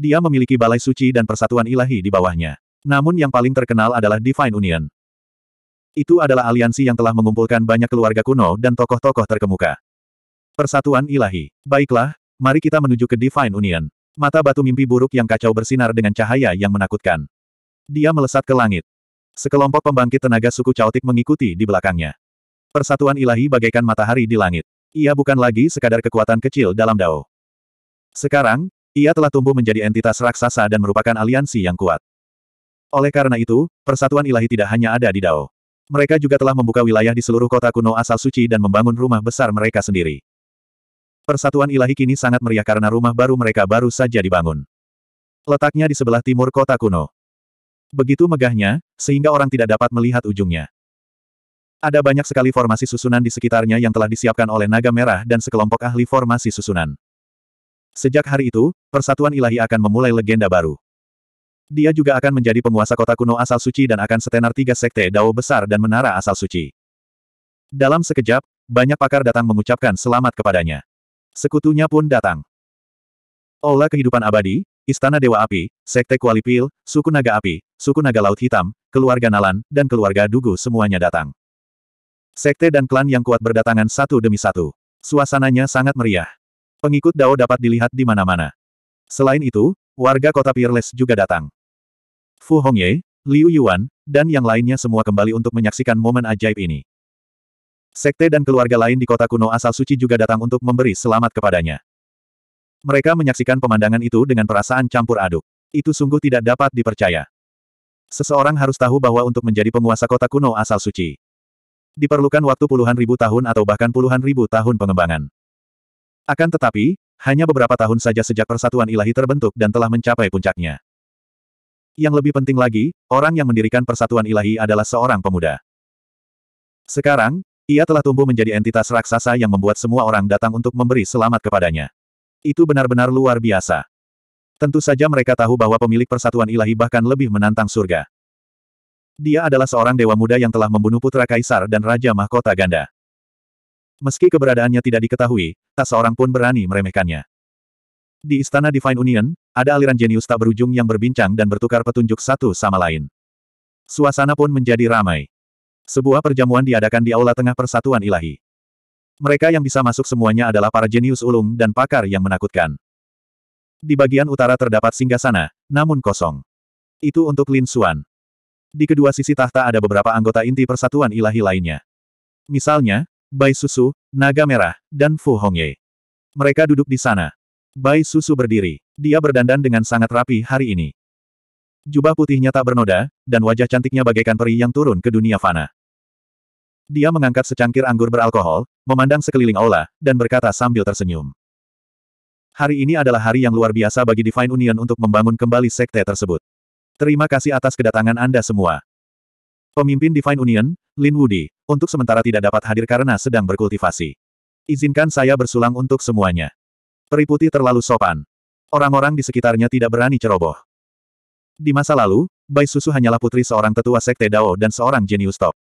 Dia memiliki balai suci dan persatuan ilahi di bawahnya. Namun yang paling terkenal adalah Divine Union. Itu adalah aliansi yang telah mengumpulkan banyak keluarga kuno dan tokoh-tokoh terkemuka. Persatuan ilahi. Baiklah, mari kita menuju ke Divine Union. Mata batu mimpi buruk yang kacau bersinar dengan cahaya yang menakutkan. Dia melesat ke langit. Sekelompok pembangkit tenaga suku Chaotic mengikuti di belakangnya. Persatuan ilahi bagaikan matahari di langit. Ia bukan lagi sekadar kekuatan kecil dalam Dao. Sekarang, ia telah tumbuh menjadi entitas raksasa dan merupakan aliansi yang kuat. Oleh karena itu, persatuan ilahi tidak hanya ada di Dao. Mereka juga telah membuka wilayah di seluruh kota kuno asal suci dan membangun rumah besar mereka sendiri. Persatuan ilahi kini sangat meriah karena rumah baru mereka baru saja dibangun. Letaknya di sebelah timur kota kuno. Begitu megahnya, sehingga orang tidak dapat melihat ujungnya. Ada banyak sekali formasi susunan di sekitarnya yang telah disiapkan oleh naga merah dan sekelompok ahli formasi susunan. Sejak hari itu, persatuan ilahi akan memulai legenda baru. Dia juga akan menjadi penguasa kota kuno asal suci dan akan setenar tiga sekte dao besar dan menara asal suci. Dalam sekejap, banyak pakar datang mengucapkan selamat kepadanya. Sekutunya pun datang. Aula Kehidupan Abadi, Istana Dewa Api, Sekte Kualipil, Suku Naga Api, Suku Naga Laut Hitam, Keluarga Nalan, dan Keluarga Dugu semuanya datang. Sekte dan klan yang kuat berdatangan satu demi satu. Suasananya sangat meriah. Pengikut Dao dapat dilihat di mana-mana. Selain itu, warga kota Peerless juga datang. Fu Hongye, Liu Yuan, dan yang lainnya semua kembali untuk menyaksikan momen ajaib ini. Sekte dan keluarga lain di kota kuno asal suci juga datang untuk memberi selamat kepadanya. Mereka menyaksikan pemandangan itu dengan perasaan campur aduk. Itu sungguh tidak dapat dipercaya. Seseorang harus tahu bahwa untuk menjadi penguasa kota kuno asal suci, diperlukan waktu puluhan ribu tahun atau bahkan puluhan ribu tahun pengembangan. Akan tetapi, hanya beberapa tahun saja sejak persatuan ilahi terbentuk dan telah mencapai puncaknya. Yang lebih penting lagi, orang yang mendirikan persatuan ilahi adalah seorang pemuda. Sekarang, ia telah tumbuh menjadi entitas raksasa yang membuat semua orang datang untuk memberi selamat kepadanya. Itu benar-benar luar biasa. Tentu saja mereka tahu bahwa pemilik persatuan ilahi bahkan lebih menantang surga. Dia adalah seorang dewa muda yang telah membunuh putra kaisar dan raja mahkota ganda. Meski keberadaannya tidak diketahui, tak seorang pun berani meremehkannya. Di Istana Divine Union, ada aliran jenius tak berujung yang berbincang dan bertukar petunjuk satu sama lain. Suasana pun menjadi ramai. Sebuah perjamuan diadakan di Aula Tengah Persatuan Ilahi. Mereka yang bisa masuk semuanya adalah para jenius ulung dan pakar yang menakutkan. Di bagian utara terdapat singgasana, namun kosong. Itu untuk Lin Xuan. Di kedua sisi tahta ada beberapa anggota inti persatuan ilahi lainnya. Misalnya, Bai Susu, Naga Merah, dan Fu Hongye. Mereka duduk di sana. Bai Susu berdiri. Dia berdandan dengan sangat rapi hari ini. Jubah putihnya tak bernoda, dan wajah cantiknya bagaikan peri yang turun ke dunia fana. Dia mengangkat secangkir anggur beralkohol, memandang sekeliling aula, dan berkata sambil tersenyum. Hari ini adalah hari yang luar biasa bagi Divine Union untuk membangun kembali sekte tersebut. Terima kasih atas kedatangan Anda semua. Pemimpin Divine Union, Lin Wudi, untuk sementara tidak dapat hadir karena sedang berkultivasi. Izinkan saya bersulang untuk semuanya. Peri putih terlalu sopan. Orang-orang di sekitarnya tidak berani ceroboh. Di masa lalu, Bai Susu hanyalah putri seorang tetua sekte Dao dan seorang jenius top.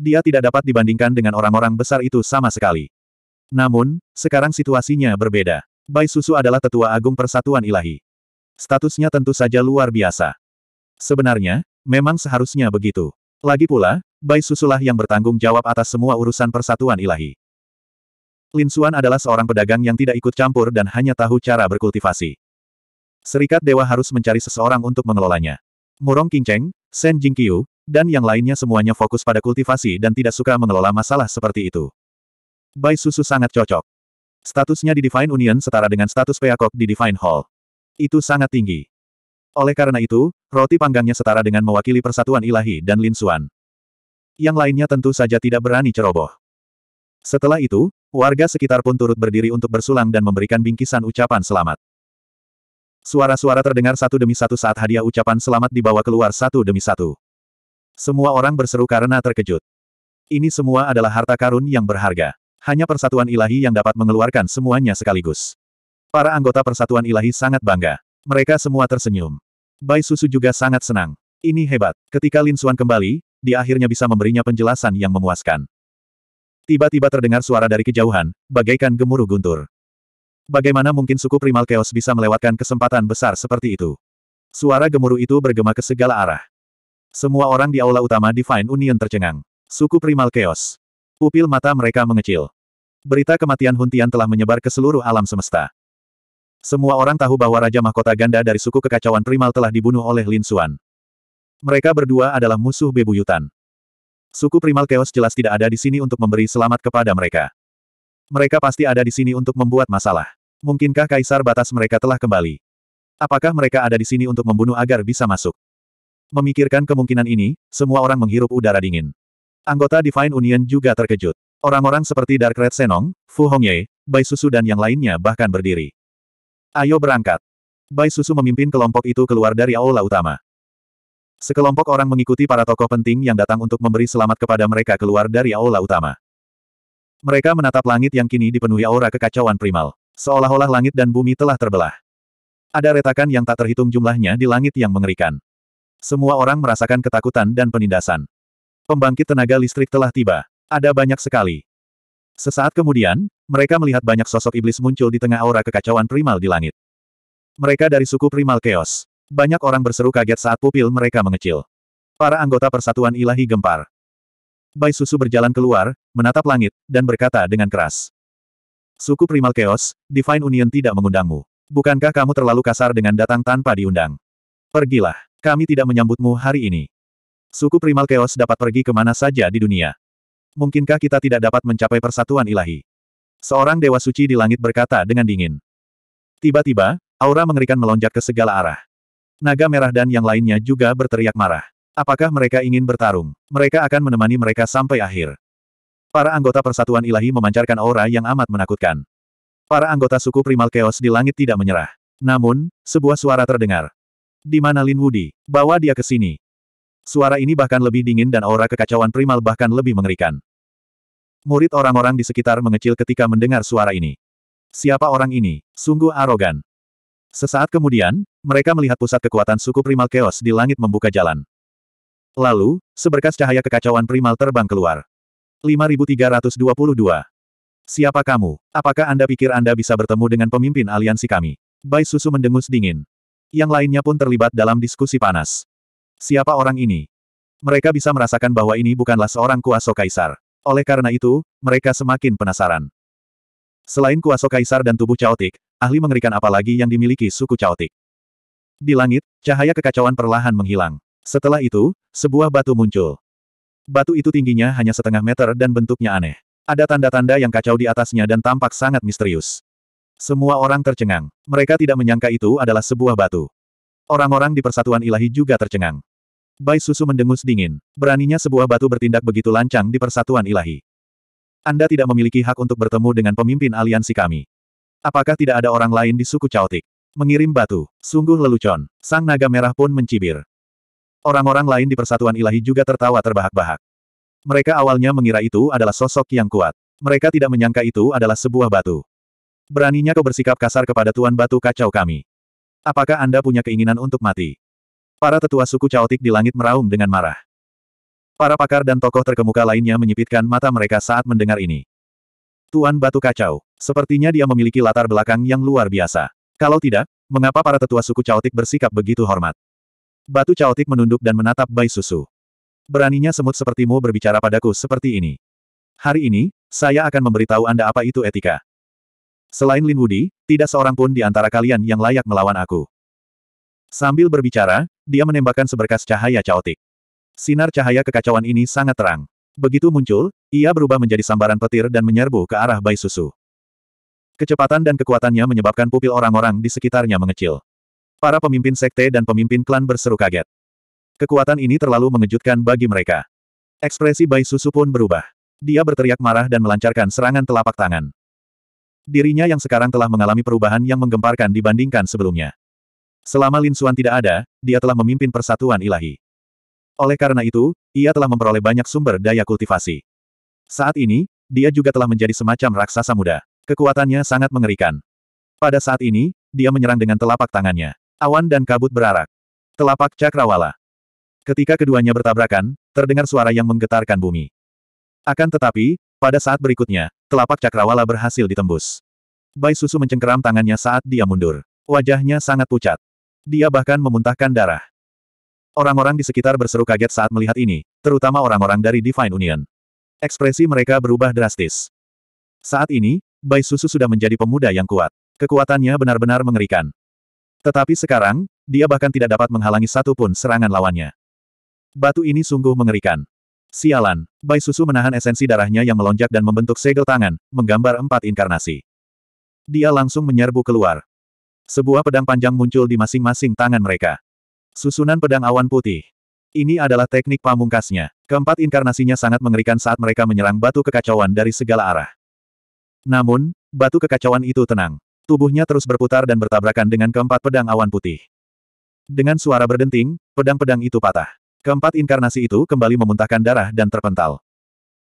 Dia tidak dapat dibandingkan dengan orang-orang besar itu sama sekali. Namun, sekarang situasinya berbeda. Bai Susu adalah tetua agung persatuan ilahi. Statusnya tentu saja luar biasa. Sebenarnya, memang seharusnya begitu. Lagi pula, Bai Susulah yang bertanggung jawab atas semua urusan persatuan ilahi. Lin Suan adalah seorang pedagang yang tidak ikut campur dan hanya tahu cara berkultivasi. Serikat Dewa harus mencari seseorang untuk mengelolanya. Murong Qingcheng, Shen Jingqiu, dan yang lainnya semuanya fokus pada kultivasi dan tidak suka mengelola masalah seperti itu. Bai Susu sangat cocok. Statusnya di Divine Union setara dengan status Peacock di Divine Hall. Itu sangat tinggi. Oleh karena itu, roti panggangnya setara dengan mewakili persatuan ilahi dan Lin Xuan. Yang lainnya tentu saja tidak berani ceroboh. Setelah itu, warga sekitar pun turut berdiri untuk bersulang dan memberikan bingkisan ucapan selamat. Suara-suara terdengar satu demi satu saat hadiah ucapan selamat dibawa keluar satu demi satu. Semua orang berseru karena terkejut. Ini semua adalah harta karun yang berharga. Hanya persatuan ilahi yang dapat mengeluarkan semuanya sekaligus. Para anggota persatuan ilahi sangat bangga. Mereka semua tersenyum. Bai Susu juga sangat senang. Ini hebat. Ketika Lin Xuan kembali, dia akhirnya bisa memberinya penjelasan yang memuaskan. Tiba-tiba terdengar suara dari kejauhan, bagaikan gemuruh guntur. Bagaimana mungkin suku primal chaos bisa melewatkan kesempatan besar seperti itu? Suara gemuruh itu bergema ke segala arah. Semua orang di aula utama Divine Union tercengang. Suku primal chaos. Pupil mata mereka mengecil. Berita kematian Huntian telah menyebar ke seluruh alam semesta. Semua orang tahu bahwa Raja Mahkota Ganda dari suku kekacauan primal telah dibunuh oleh Lin Xuan. Mereka berdua adalah musuh bebuyutan. Suku primal Chaos jelas tidak ada di sini untuk memberi selamat kepada mereka. Mereka pasti ada di sini untuk membuat masalah. Mungkinkah kaisar batas mereka telah kembali? Apakah mereka ada di sini untuk membunuh agar bisa masuk? Memikirkan kemungkinan ini, semua orang menghirup udara dingin. Anggota Divine Union juga terkejut. Orang-orang seperti Dark Red Senong, Fu Hongye, Bai Susu dan yang lainnya bahkan berdiri. Ayo berangkat. Bai Susu memimpin kelompok itu keluar dari aula utama. Sekelompok orang mengikuti para tokoh penting yang datang untuk memberi selamat kepada mereka keluar dari aula utama. Mereka menatap langit yang kini dipenuhi aura kekacauan primal. Seolah-olah langit dan bumi telah terbelah. Ada retakan yang tak terhitung jumlahnya di langit yang mengerikan. Semua orang merasakan ketakutan dan penindasan. Pembangkit tenaga listrik telah tiba. Ada banyak sekali. Sesaat kemudian, mereka melihat banyak sosok iblis muncul di tengah aura kekacauan primal di langit. Mereka dari suku primal chaos. Banyak orang berseru kaget saat pupil mereka mengecil. Para anggota persatuan ilahi gempar. Bai Susu berjalan keluar, menatap langit, dan berkata dengan keras. Suku primal chaos, Divine Union tidak mengundangmu. Bukankah kamu terlalu kasar dengan datang tanpa diundang? Pergilah, kami tidak menyambutmu hari ini. Suku primal chaos dapat pergi kemana saja di dunia. Mungkinkah kita tidak dapat mencapai persatuan ilahi? Seorang dewa suci di langit berkata dengan dingin. Tiba-tiba, aura mengerikan melonjak ke segala arah. Naga merah dan yang lainnya juga berteriak marah. Apakah mereka ingin bertarung? Mereka akan menemani mereka sampai akhir. Para anggota persatuan ilahi memancarkan aura yang amat menakutkan. Para anggota suku primal chaos di langit tidak menyerah. Namun, sebuah suara terdengar. Di mana Lin Wudi? Bawa dia ke sini. Suara ini bahkan lebih dingin dan aura kekacauan primal bahkan lebih mengerikan. Murid orang-orang di sekitar mengecil ketika mendengar suara ini. Siapa orang ini? Sungguh arogan. Sesaat kemudian, mereka melihat pusat kekuatan suku primal chaos di langit membuka jalan. Lalu, seberkas cahaya kekacauan primal terbang keluar. 5322. Siapa kamu? Apakah Anda pikir Anda bisa bertemu dengan pemimpin aliansi kami? Bai Susu mendengus dingin. Yang lainnya pun terlibat dalam diskusi panas. Siapa orang ini? Mereka bisa merasakan bahwa ini bukanlah seorang Kuasa kaisar. Oleh karena itu, mereka semakin penasaran. Selain Kuasa kaisar dan tubuh caotik, ahli mengerikan apalagi yang dimiliki suku caotik. Di langit, cahaya kekacauan perlahan menghilang. Setelah itu, sebuah batu muncul. Batu itu tingginya hanya setengah meter dan bentuknya aneh. Ada tanda-tanda yang kacau di atasnya dan tampak sangat misterius. Semua orang tercengang. Mereka tidak menyangka itu adalah sebuah batu. Orang-orang di persatuan ilahi juga tercengang. Bai Susu mendengus dingin. Beraninya sebuah batu bertindak begitu lancang di persatuan ilahi. Anda tidak memiliki hak untuk bertemu dengan pemimpin aliansi kami. Apakah tidak ada orang lain di suku Chaotic? Mengirim batu, sungguh lelucon. Sang naga merah pun mencibir. Orang-orang lain di persatuan ilahi juga tertawa terbahak-bahak. Mereka awalnya mengira itu adalah sosok yang kuat. Mereka tidak menyangka itu adalah sebuah batu. Beraninya kau bersikap kasar kepada Tuan Batu Kacau kami. Apakah Anda punya keinginan untuk mati? Para tetua suku caotik di langit meraung dengan marah. Para pakar dan tokoh terkemuka lainnya menyipitkan mata mereka saat mendengar ini. Tuan Batu Kacau, sepertinya dia memiliki latar belakang yang luar biasa. Kalau tidak, mengapa para tetua suku caotik bersikap begitu hormat? Batu caotik menunduk dan menatap Bai Susu. Beraninya semut sepertimu berbicara padaku seperti ini. Hari ini, saya akan memberitahu Anda apa itu etika. Selain Lin Wudi, tidak seorang pun di antara kalian yang layak melawan aku. Sambil berbicara, dia menembakkan seberkas cahaya caotik. Sinar cahaya kekacauan ini sangat terang. Begitu muncul, ia berubah menjadi sambaran petir dan menyerbu ke arah Bai Susu. Kecepatan dan kekuatannya menyebabkan pupil orang-orang di sekitarnya mengecil. Para pemimpin sekte dan pemimpin klan berseru kaget. Kekuatan ini terlalu mengejutkan bagi mereka. Ekspresi Bai Susu pun berubah. Dia berteriak marah dan melancarkan serangan telapak tangan. Dirinya yang sekarang telah mengalami perubahan yang menggemparkan dibandingkan sebelumnya. Selama Lin Suan tidak ada, dia telah memimpin persatuan ilahi. Oleh karena itu, ia telah memperoleh banyak sumber daya kultivasi. Saat ini, dia juga telah menjadi semacam raksasa muda. Kekuatannya sangat mengerikan. Pada saat ini, dia menyerang dengan telapak tangannya. Awan dan kabut berarak. Telapak cakrawala. Ketika keduanya bertabrakan, terdengar suara yang menggetarkan bumi. Akan tetapi, pada saat berikutnya, telapak cakrawala berhasil ditembus. Bai Susu mencengkeram tangannya saat dia mundur. Wajahnya sangat pucat. Dia bahkan memuntahkan darah. Orang-orang di sekitar berseru kaget saat melihat ini, terutama orang-orang dari Divine Union. Ekspresi mereka berubah drastis. Saat ini, Bai Susu sudah menjadi pemuda yang kuat. Kekuatannya benar-benar mengerikan. Tetapi sekarang, dia bahkan tidak dapat menghalangi satu pun serangan lawannya. Batu ini sungguh mengerikan. Sialan, Bai Susu menahan esensi darahnya yang melonjak dan membentuk segel tangan, menggambar empat inkarnasi. Dia langsung menyerbu keluar. Sebuah pedang panjang muncul di masing-masing tangan mereka. Susunan pedang awan putih. Ini adalah teknik pamungkasnya. Keempat inkarnasinya sangat mengerikan saat mereka menyerang batu kekacauan dari segala arah. Namun, batu kekacauan itu tenang. Tubuhnya terus berputar dan bertabrakan dengan keempat pedang awan putih. Dengan suara berdenting, pedang-pedang itu patah. Keempat inkarnasi itu kembali memuntahkan darah dan terpental.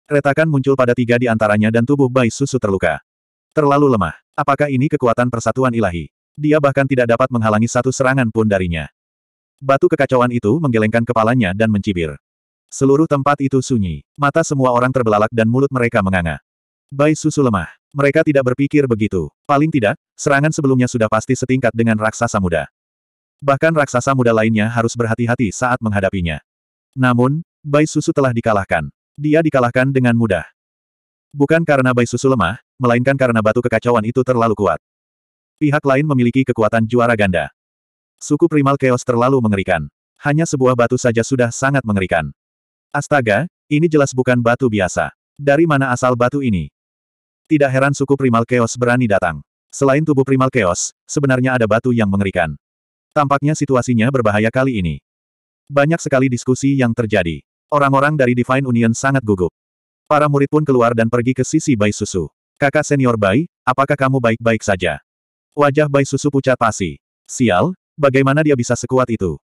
Retakan muncul pada tiga di antaranya dan tubuh Bai Susu terluka. Terlalu lemah. Apakah ini kekuatan persatuan ilahi? Dia bahkan tidak dapat menghalangi satu serangan pun darinya. Batu kekacauan itu menggelengkan kepalanya dan mencibir. Seluruh tempat itu sunyi. Mata semua orang terbelalak dan mulut mereka menganga. Bai susu lemah. Mereka tidak berpikir begitu. Paling tidak, serangan sebelumnya sudah pasti setingkat dengan raksasa muda. Bahkan raksasa muda lainnya harus berhati-hati saat menghadapinya. Namun, Bai Susu telah dikalahkan. Dia dikalahkan dengan mudah. Bukan karena Bai Susu lemah, melainkan karena batu kekacauan itu terlalu kuat. Pihak lain memiliki kekuatan juara ganda. Suku primal chaos terlalu mengerikan. Hanya sebuah batu saja sudah sangat mengerikan. Astaga, ini jelas bukan batu biasa. Dari mana asal batu ini? Tidak heran suku primal chaos berani datang. Selain tubuh primal chaos, sebenarnya ada batu yang mengerikan. Tampaknya situasinya berbahaya kali ini. Banyak sekali diskusi yang terjadi. Orang-orang dari Divine Union sangat gugup. Para murid pun keluar dan pergi ke sisi bayi Susu. Kakak senior bayi, apakah kamu baik-baik saja? Wajah Bai Susu pucat pasi. Sial, bagaimana dia bisa sekuat itu?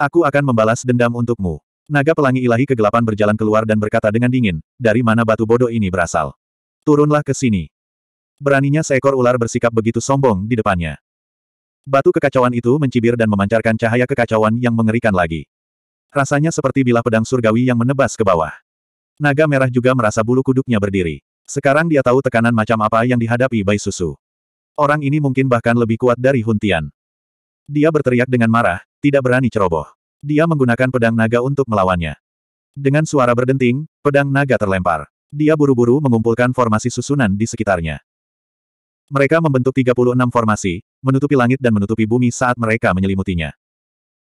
Aku akan membalas dendam untukmu. Naga pelangi ilahi kegelapan berjalan keluar dan berkata dengan dingin, dari mana batu bodoh ini berasal? Turunlah ke sini. Beraninya seekor ular bersikap begitu sombong di depannya. Batu kekacauan itu mencibir dan memancarkan cahaya kekacauan yang mengerikan lagi. Rasanya seperti bilah pedang surgawi yang menebas ke bawah. Naga merah juga merasa bulu kuduknya berdiri. Sekarang dia tahu tekanan macam apa yang dihadapi Bai Susu. Orang ini mungkin bahkan lebih kuat dari Huntian. Dia berteriak dengan marah, tidak berani ceroboh. Dia menggunakan pedang naga untuk melawannya. Dengan suara berdenting, pedang naga terlempar. Dia buru-buru mengumpulkan formasi susunan di sekitarnya. Mereka membentuk 36 formasi, menutupi langit dan menutupi bumi saat mereka menyelimutinya.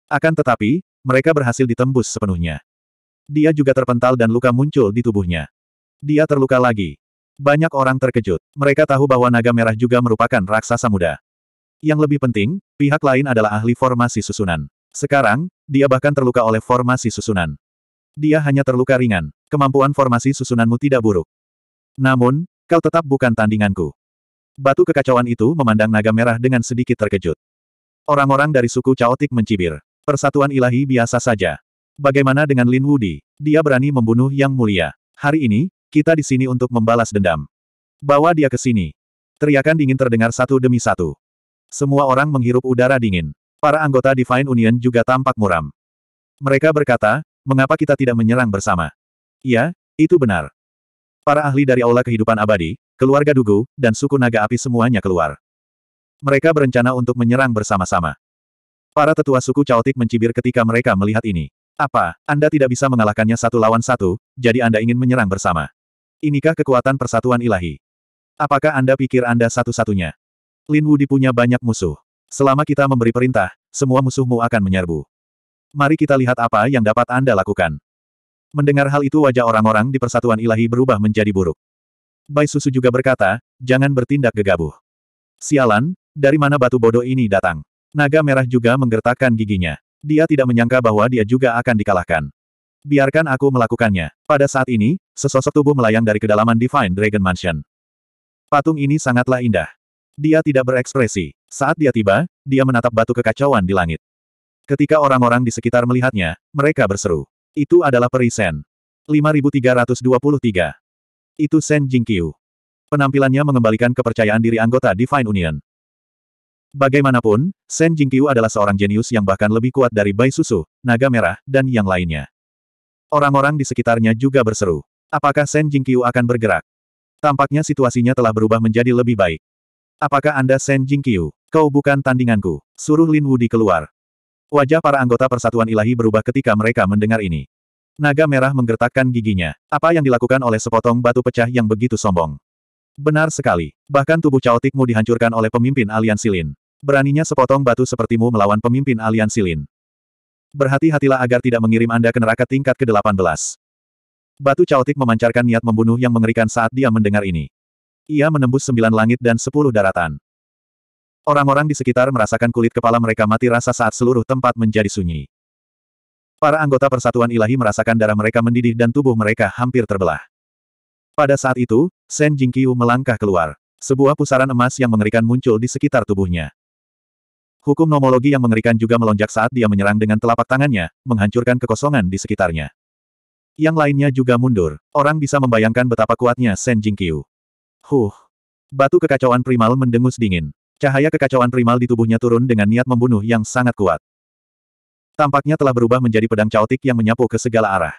Akan tetapi, mereka berhasil ditembus sepenuhnya. Dia juga terpental dan luka muncul di tubuhnya. Dia terluka lagi. Banyak orang terkejut. Mereka tahu bahwa naga merah juga merupakan raksasa muda. Yang lebih penting, pihak lain adalah ahli formasi susunan. Sekarang, dia bahkan terluka oleh formasi susunan. Dia hanya terluka ringan. Kemampuan formasi susunanmu tidak buruk. Namun, kau tetap bukan tandinganku. Batu kekacauan itu memandang naga merah dengan sedikit terkejut. Orang-orang dari suku Chaotic mencibir. Persatuan ilahi biasa saja. Bagaimana dengan Lin Wudi? Dia berani membunuh Yang Mulia. Hari ini, kita di sini untuk membalas dendam. Bawa dia ke sini. Teriakan dingin terdengar satu demi satu. Semua orang menghirup udara dingin. Para anggota Divine Union juga tampak muram. Mereka berkata, mengapa kita tidak menyerang bersama? Ya, itu benar. Para ahli dari Aula Kehidupan Abadi, keluarga Dugu, dan suku naga api semuanya keluar. Mereka berencana untuk menyerang bersama-sama. Para tetua suku Chaotic mencibir ketika mereka melihat ini. Apa, Anda tidak bisa mengalahkannya satu lawan satu, jadi Anda ingin menyerang bersama? Inikah kekuatan persatuan ilahi? Apakah Anda pikir Anda satu-satunya? Lin Wu dipunya banyak musuh. Selama kita memberi perintah, semua musuhmu akan menyerbu. Mari kita lihat apa yang dapat Anda lakukan. Mendengar hal itu wajah orang-orang di persatuan ilahi berubah menjadi buruk. Bai Susu juga berkata, jangan bertindak gegabah. Sialan, dari mana batu bodoh ini datang? Naga merah juga menggertakkan giginya. Dia tidak menyangka bahwa dia juga akan dikalahkan. Biarkan aku melakukannya. Pada saat ini, sesosok tubuh melayang dari kedalaman Divine Dragon Mansion. Patung ini sangatlah indah. Dia tidak berekspresi. Saat dia tiba, dia menatap batu kekacauan di langit. Ketika orang-orang di sekitar melihatnya, mereka berseru. Itu adalah peri Sen. 5323. Itu Sen Jingqiu. Penampilannya mengembalikan kepercayaan diri anggota Divine Union. Bagaimanapun, Sen Jingqiu adalah seorang jenius yang bahkan lebih kuat dari Bai Susu, Naga Merah, dan yang lainnya. Orang-orang di sekitarnya juga berseru. Apakah Shen Jingqiu akan bergerak? Tampaknya situasinya telah berubah menjadi lebih baik. Apakah Anda Shen Jingqiu? Kau bukan tandinganku. Suruh Lin Wudi keluar. Wajah para anggota Persatuan Ilahi berubah ketika mereka mendengar ini. Naga merah menggertakkan giginya. Apa yang dilakukan oleh sepotong batu pecah yang begitu sombong? Benar sekali. Bahkan tubuh caotikmu dihancurkan oleh pemimpin aliansi Lin. Beraninya sepotong batu sepertimu melawan pemimpin aliansi Lin. Berhati-hatilah agar tidak mengirim Anda ke neraka tingkat ke-18. Batu caotik memancarkan niat membunuh yang mengerikan saat dia mendengar ini. Ia menembus sembilan langit dan sepuluh daratan. Orang-orang di sekitar merasakan kulit kepala mereka mati rasa saat seluruh tempat menjadi sunyi. Para anggota persatuan ilahi merasakan darah mereka mendidih dan tubuh mereka hampir terbelah. Pada saat itu, Shen Jingqiu melangkah keluar. Sebuah pusaran emas yang mengerikan muncul di sekitar tubuhnya. Hukum nomologi yang mengerikan juga melonjak saat dia menyerang dengan telapak tangannya, menghancurkan kekosongan di sekitarnya. Yang lainnya juga mundur. Orang bisa membayangkan betapa kuatnya Shen Jingqiu. Huh. Batu kekacauan primal mendengus dingin. Cahaya kekacauan primal di tubuhnya turun dengan niat membunuh yang sangat kuat. Tampaknya telah berubah menjadi pedang caotik yang menyapu ke segala arah.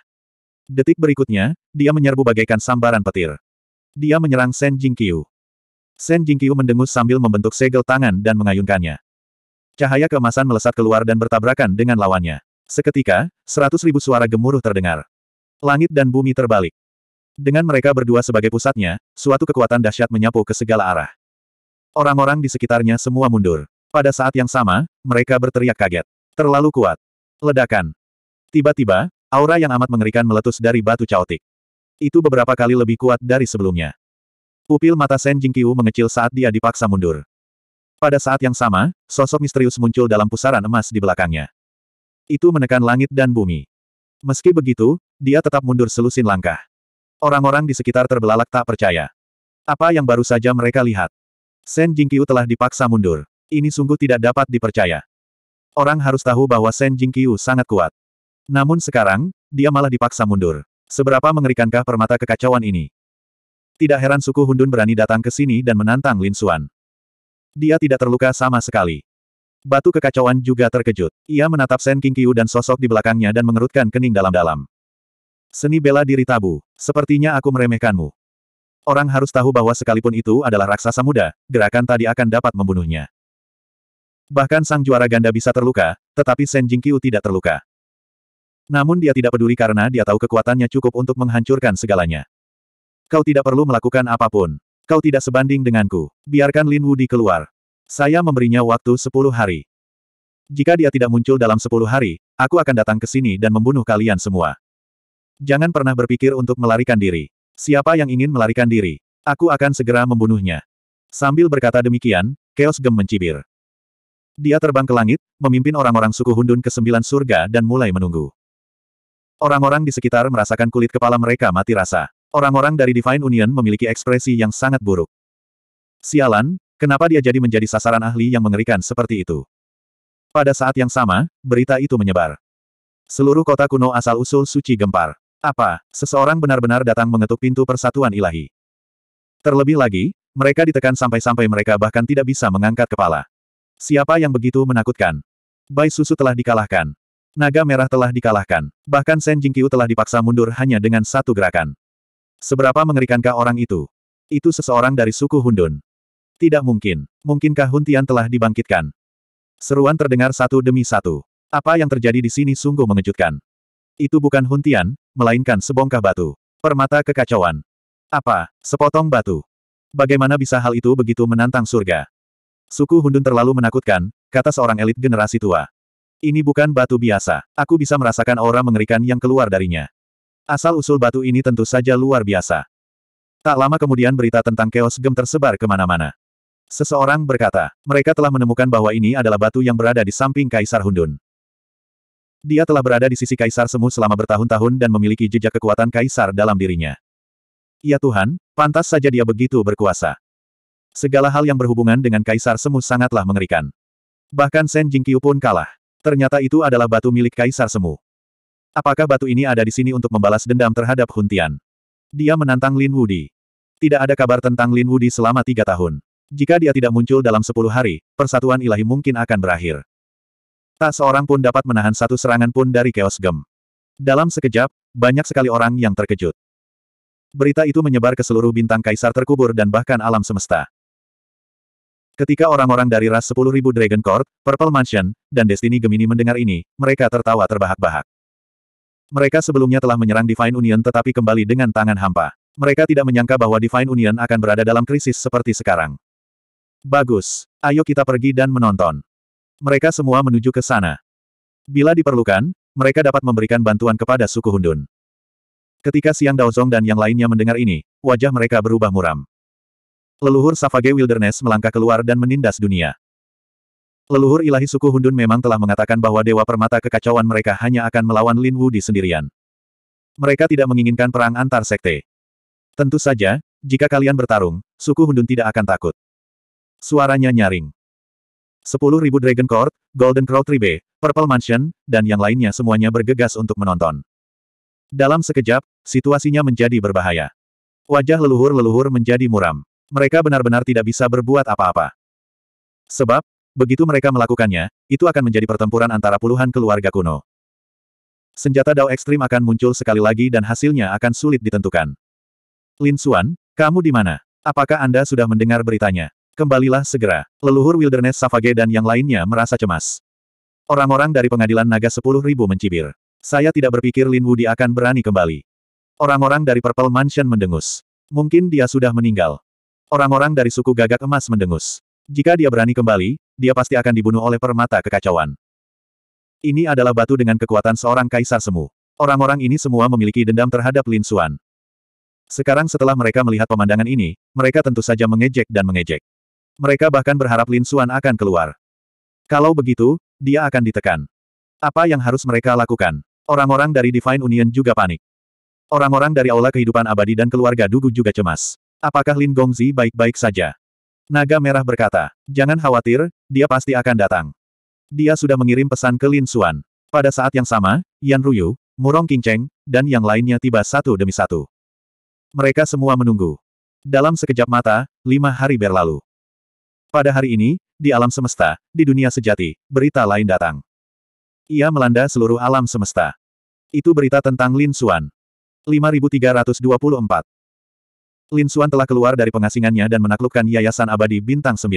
Detik berikutnya, dia menyerbu bagaikan sambaran petir. Dia menyerang Shen Jingqiu. Shen Jingqiu mendengus sambil membentuk segel tangan dan mengayunkannya. Cahaya kemasan melesat keluar dan bertabrakan dengan lawannya. Seketika, seratus ribu suara gemuruh terdengar. Langit dan bumi terbalik. Dengan mereka berdua sebagai pusatnya, suatu kekuatan dahsyat menyapu ke segala arah. Orang-orang di sekitarnya semua mundur. Pada saat yang sama, mereka berteriak kaget. Terlalu kuat. Ledakan. Tiba-tiba, aura yang amat mengerikan meletus dari batu caotik. Itu beberapa kali lebih kuat dari sebelumnya. Pupil mata Shen Jingqiu mengecil saat dia dipaksa mundur. Pada saat yang sama, sosok misterius muncul dalam pusaran emas di belakangnya. Itu menekan langit dan bumi. Meski begitu, dia tetap mundur selusin langkah. Orang-orang di sekitar terbelalak tak percaya. Apa yang baru saja mereka lihat? Shen Jingqiu telah dipaksa mundur. Ini sungguh tidak dapat dipercaya. Orang harus tahu bahwa Shen Jingqiu sangat kuat. Namun sekarang, dia malah dipaksa mundur. Seberapa mengerikankah permata kekacauan ini? Tidak heran suku Hundun berani datang ke sini dan menantang Lin Xuan. Dia tidak terluka sama sekali. Batu kekacauan juga terkejut. Ia menatap Sen Kingqiu dan sosok di belakangnya dan mengerutkan kening dalam-dalam. Seni bela diri tabu. Sepertinya aku meremehkanmu. Orang harus tahu bahwa sekalipun itu adalah raksasa muda, gerakan tadi akan dapat membunuhnya. Bahkan sang juara ganda bisa terluka, tetapi Sen Jingqiu tidak terluka. Namun dia tidak peduli karena dia tahu kekuatannya cukup untuk menghancurkan segalanya. Kau tidak perlu melakukan apapun. Kau tidak sebanding denganku. Biarkan Lin Wudi keluar. Saya memberinya waktu sepuluh hari. Jika dia tidak muncul dalam sepuluh hari, aku akan datang ke sini dan membunuh kalian semua. Jangan pernah berpikir untuk melarikan diri. Siapa yang ingin melarikan diri? Aku akan segera membunuhnya. Sambil berkata demikian, Chaos Gem mencibir. Dia terbang ke langit, memimpin orang-orang suku Hundun ke sembilan surga dan mulai menunggu. Orang-orang di sekitar merasakan kulit kepala mereka mati rasa. Orang-orang dari Divine Union memiliki ekspresi yang sangat buruk. Sialan, kenapa dia jadi menjadi sasaran ahli yang mengerikan seperti itu? Pada saat yang sama, berita itu menyebar. Seluruh kota kuno asal-usul suci gempar. Apa, seseorang benar-benar datang mengetuk pintu persatuan ilahi? Terlebih lagi, mereka ditekan sampai-sampai mereka bahkan tidak bisa mengangkat kepala. Siapa yang begitu menakutkan? Bai Susu telah dikalahkan. Naga Merah telah dikalahkan. Bahkan Shen Jingqiu telah dipaksa mundur hanya dengan satu gerakan. Seberapa mengerikankah orang itu? Itu seseorang dari suku Hundun. Tidak mungkin. Mungkinkah Huntian telah dibangkitkan? Seruan terdengar satu demi satu. Apa yang terjadi di sini sungguh mengejutkan. Itu bukan Huntian, melainkan sebongkah batu. Permata kekacauan. Apa? Sepotong batu. Bagaimana bisa hal itu begitu menantang surga? Suku Hundun terlalu menakutkan, kata seorang elit generasi tua. Ini bukan batu biasa. Aku bisa merasakan aura mengerikan yang keluar darinya. Asal-usul batu ini tentu saja luar biasa. Tak lama kemudian berita tentang keos Gem tersebar kemana-mana. Seseorang berkata, mereka telah menemukan bahwa ini adalah batu yang berada di samping Kaisar Hundun. Dia telah berada di sisi Kaisar Semu selama bertahun-tahun dan memiliki jejak kekuatan Kaisar dalam dirinya. Ya Tuhan, pantas saja dia begitu berkuasa. Segala hal yang berhubungan dengan Kaisar Semu sangatlah mengerikan. Bahkan Sen Jingqiu pun kalah. Ternyata itu adalah batu milik Kaisar Semu. Apakah batu ini ada di sini untuk membalas dendam terhadap Huntian? Dia menantang Lin Wudi. Tidak ada kabar tentang Lin Wudi selama tiga tahun. Jika dia tidak muncul dalam sepuluh hari, persatuan ilahi mungkin akan berakhir. Tak seorang pun dapat menahan satu serangan pun dari Chaos Gem. Dalam sekejap, banyak sekali orang yang terkejut. Berita itu menyebar ke seluruh bintang kaisar terkubur dan bahkan alam semesta. Ketika orang-orang dari ras 10.000 Dragon Court, Purple Mansion, dan Destiny Gemini mendengar ini, mereka tertawa terbahak-bahak. Mereka sebelumnya telah menyerang Divine Union tetapi kembali dengan tangan hampa. Mereka tidak menyangka bahwa Divine Union akan berada dalam krisis seperti sekarang. Bagus. Ayo kita pergi dan menonton. Mereka semua menuju ke sana. Bila diperlukan, mereka dapat memberikan bantuan kepada suku Hundun. Ketika Siang Daozong dan yang lainnya mendengar ini, wajah mereka berubah muram. Leluhur Savage Wilderness melangkah keluar dan menindas dunia. Leluhur ilahi suku Hundun memang telah mengatakan bahwa Dewa Permata kekacauan mereka hanya akan melawan Lin Wu di sendirian. Mereka tidak menginginkan perang antar sekte. Tentu saja, jika kalian bertarung, suku Hundun tidak akan takut. Suaranya nyaring. 10.000 Dragon Court, Golden Crow Tribe, Purple Mansion, dan yang lainnya semuanya bergegas untuk menonton. Dalam sekejap, situasinya menjadi berbahaya. Wajah leluhur-leluhur menjadi muram. Mereka benar-benar tidak bisa berbuat apa-apa. Sebab, Begitu mereka melakukannya, itu akan menjadi pertempuran antara puluhan keluarga kuno. Senjata Dao ekstrim akan muncul sekali lagi dan hasilnya akan sulit ditentukan. Lin Xuan, kamu di mana? Apakah Anda sudah mendengar beritanya? Kembalilah segera. Leluhur Wilderness Savage dan yang lainnya merasa cemas. Orang-orang dari pengadilan naga 10.000 mencibir. Saya tidak berpikir Lin Wudi akan berani kembali. Orang-orang dari Purple Mansion mendengus. Mungkin dia sudah meninggal. Orang-orang dari suku gagak emas mendengus. Jika dia berani kembali, dia pasti akan dibunuh oleh permata kekacauan. Ini adalah batu dengan kekuatan seorang kaisar semu. Orang-orang ini semua memiliki dendam terhadap Lin Xuan. Sekarang setelah mereka melihat pemandangan ini, mereka tentu saja mengejek dan mengejek. Mereka bahkan berharap Lin Xuan akan keluar. Kalau begitu, dia akan ditekan. Apa yang harus mereka lakukan? Orang-orang dari Divine Union juga panik. Orang-orang dari Aula Kehidupan Abadi dan keluarga Dugu juga cemas. Apakah Lin Gongzi baik-baik saja? Naga Merah berkata, jangan khawatir, dia pasti akan datang. Dia sudah mengirim pesan ke Lin Xuan. Pada saat yang sama, Yan Ruyu, Murong Qingcheng, dan yang lainnya tiba satu demi satu. Mereka semua menunggu. Dalam sekejap mata, lima hari berlalu. Pada hari ini, di alam semesta, di dunia sejati, berita lain datang. Ia melanda seluruh alam semesta. Itu berita tentang Lin Xuan. 5324 Lin Xuan telah keluar dari pengasingannya dan menaklukkan Yayasan Abadi Bintang 9.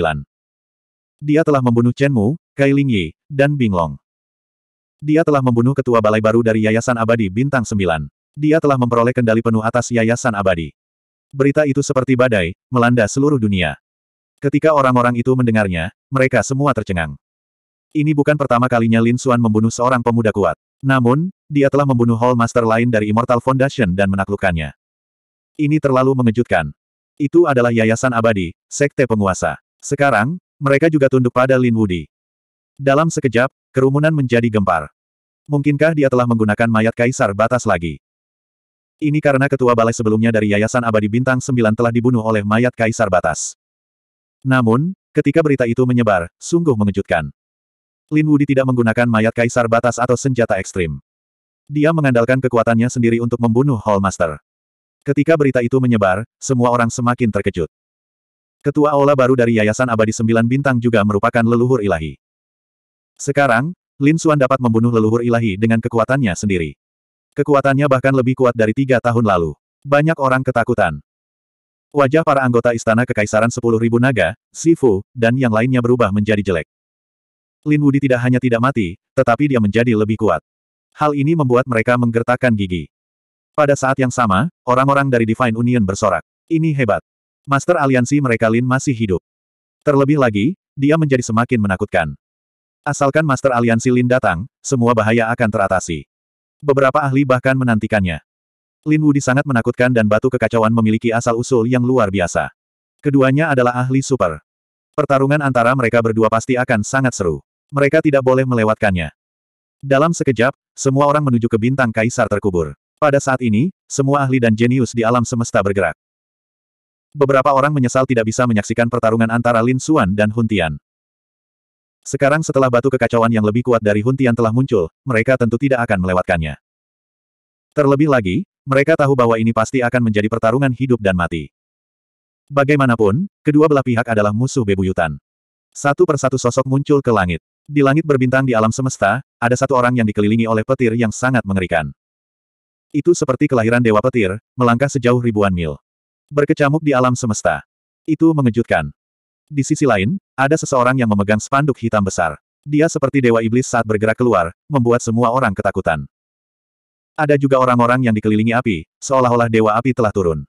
Dia telah membunuh Chen Mu, Kai Yi, dan Binglong. Dia telah membunuh ketua balai baru dari Yayasan Abadi Bintang Sembilan. Dia telah memperoleh kendali penuh atas Yayasan Abadi. Berita itu seperti badai, melanda seluruh dunia. Ketika orang-orang itu mendengarnya, mereka semua tercengang. Ini bukan pertama kalinya Lin Xuan membunuh seorang pemuda kuat. Namun, dia telah membunuh Hall Master lain dari Immortal Foundation dan menaklukkannya. Ini terlalu mengejutkan. Itu adalah Yayasan Abadi, Sekte Penguasa. Sekarang, mereka juga tunduk pada Lin Wudi. Dalam sekejap, kerumunan menjadi gempar. Mungkinkah dia telah menggunakan mayat Kaisar Batas lagi? Ini karena ketua balai sebelumnya dari Yayasan Abadi Bintang 9 telah dibunuh oleh mayat Kaisar Batas. Namun, ketika berita itu menyebar, sungguh mengejutkan. Lin Wudi tidak menggunakan mayat Kaisar Batas atau senjata ekstrim. Dia mengandalkan kekuatannya sendiri untuk membunuh Hallmaster. Ketika berita itu menyebar, semua orang semakin terkejut. Ketua Aula baru dari Yayasan Abadi Sembilan Bintang juga merupakan leluhur ilahi. Sekarang, Lin Xuan dapat membunuh leluhur ilahi dengan kekuatannya sendiri. Kekuatannya bahkan lebih kuat dari tiga tahun lalu. Banyak orang ketakutan. Wajah para anggota Istana Kekaisaran Sepuluh Ribu Naga, Sifu, dan yang lainnya berubah menjadi jelek. Lin Wudi tidak hanya tidak mati, tetapi dia menjadi lebih kuat. Hal ini membuat mereka menggertakkan gigi. Pada saat yang sama, orang-orang dari Divine Union bersorak. Ini hebat. Master aliansi mereka Lin masih hidup. Terlebih lagi, dia menjadi semakin menakutkan. Asalkan Master Aliansi Lin datang, semua bahaya akan teratasi. Beberapa ahli bahkan menantikannya. Lin Wudi sangat menakutkan dan batu kekacauan memiliki asal-usul yang luar biasa. Keduanya adalah ahli super. Pertarungan antara mereka berdua pasti akan sangat seru. Mereka tidak boleh melewatkannya. Dalam sekejap, semua orang menuju ke bintang kaisar terkubur. Pada saat ini, semua ahli dan jenius di alam semesta bergerak. Beberapa orang menyesal tidak bisa menyaksikan pertarungan antara Lin Xuan dan Hun Tian. Sekarang setelah batu kekacauan yang lebih kuat dari Hun Tian telah muncul, mereka tentu tidak akan melewatkannya. Terlebih lagi, mereka tahu bahwa ini pasti akan menjadi pertarungan hidup dan mati. Bagaimanapun, kedua belah pihak adalah musuh bebuyutan. Satu persatu sosok muncul ke langit. Di langit berbintang di alam semesta, ada satu orang yang dikelilingi oleh petir yang sangat mengerikan. Itu seperti kelahiran dewa petir, melangkah sejauh ribuan mil berkecamuk di alam semesta. Itu mengejutkan. Di sisi lain, ada seseorang yang memegang spanduk hitam besar. Dia seperti dewa iblis saat bergerak keluar, membuat semua orang ketakutan. Ada juga orang-orang yang dikelilingi api, seolah-olah dewa api telah turun.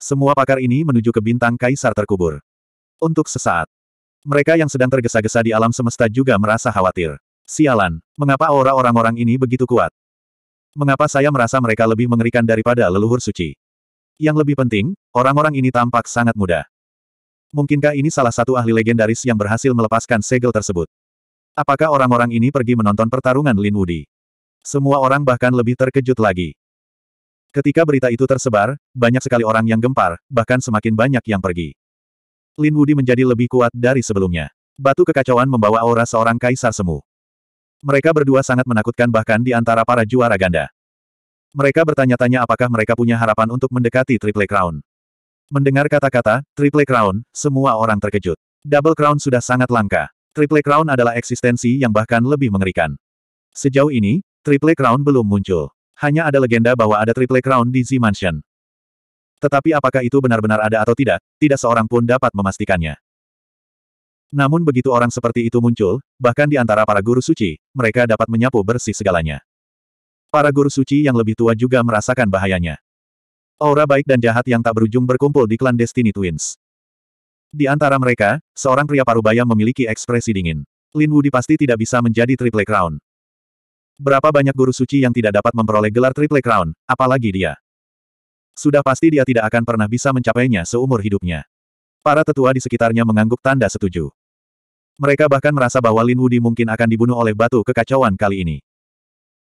Semua pakar ini menuju ke bintang kaisar terkubur. Untuk sesaat, mereka yang sedang tergesa-gesa di alam semesta juga merasa khawatir. Sialan, mengapa aura orang-orang ini begitu kuat? Mengapa saya merasa mereka lebih mengerikan daripada leluhur suci? Yang lebih penting, orang-orang ini tampak sangat muda. Mungkinkah ini salah satu ahli legendaris yang berhasil melepaskan segel tersebut? Apakah orang-orang ini pergi menonton pertarungan Lin Wudi? Semua orang bahkan lebih terkejut lagi. Ketika berita itu tersebar, banyak sekali orang yang gempar, bahkan semakin banyak yang pergi. Lin Wudi menjadi lebih kuat dari sebelumnya. Batu kekacauan membawa aura seorang kaisar semu. Mereka berdua sangat menakutkan bahkan di antara para juara ganda. Mereka bertanya-tanya apakah mereka punya harapan untuk mendekati Triple Crown. Mendengar kata-kata, Triple Crown, semua orang terkejut. Double Crown sudah sangat langka. Triple Crown adalah eksistensi yang bahkan lebih mengerikan. Sejauh ini, Triple Crown belum muncul. Hanya ada legenda bahwa ada Triple Crown di Z Mansion. Tetapi apakah itu benar-benar ada atau tidak, tidak seorang pun dapat memastikannya. Namun begitu orang seperti itu muncul, bahkan di antara para guru suci, mereka dapat menyapu bersih segalanya. Para guru suci yang lebih tua juga merasakan bahayanya. Aura baik dan jahat yang tak berujung berkumpul di klan Destiny Twins. Di antara mereka, seorang pria parubaya memiliki ekspresi dingin. Lin Wu pasti tidak bisa menjadi Triple Crown. Berapa banyak guru suci yang tidak dapat memperoleh gelar Triple Crown, apalagi dia. Sudah pasti dia tidak akan pernah bisa mencapainya seumur hidupnya. Para tetua di sekitarnya mengangguk tanda setuju. Mereka bahkan merasa bahwa Lin Wudi mungkin akan dibunuh oleh batu kekacauan kali ini.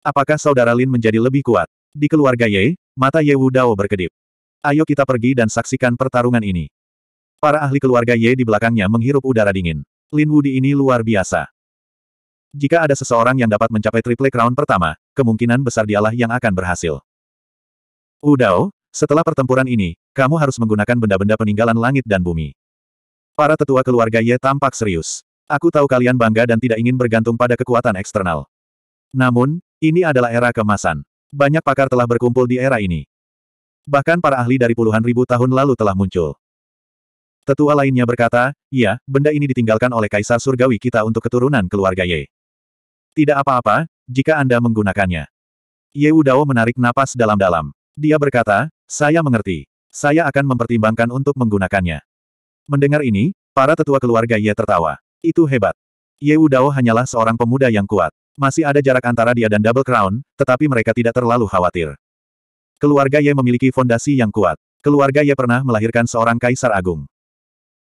Apakah saudara Lin menjadi lebih kuat? Di keluarga Ye, mata Ye Wu Dao berkedip. Ayo kita pergi dan saksikan pertarungan ini. Para ahli keluarga Ye di belakangnya menghirup udara dingin. Lin Wudi ini luar biasa. Jika ada seseorang yang dapat mencapai triple crown pertama, kemungkinan besar dialah yang akan berhasil. Wu Dao, setelah pertempuran ini, kamu harus menggunakan benda-benda peninggalan langit dan bumi. Para tetua keluarga Ye tampak serius. Aku tahu kalian bangga dan tidak ingin bergantung pada kekuatan eksternal. Namun, ini adalah era kemasan. Banyak pakar telah berkumpul di era ini. Bahkan para ahli dari puluhan ribu tahun lalu telah muncul. Tetua lainnya berkata, "Ya, benda ini ditinggalkan oleh Kaisar Surgawi kita untuk keturunan keluarga Ye. Tidak apa-apa, jika Anda menggunakannya. Ye Wudao menarik napas dalam-dalam. Dia berkata, saya mengerti. Saya akan mempertimbangkan untuk menggunakannya. Mendengar ini, para tetua keluarga Ye tertawa. Itu hebat. Ye Wudao hanyalah seorang pemuda yang kuat. Masih ada jarak antara dia dan Double Crown, tetapi mereka tidak terlalu khawatir. Keluarga Ye memiliki fondasi yang kuat. Keluarga Ye pernah melahirkan seorang kaisar agung.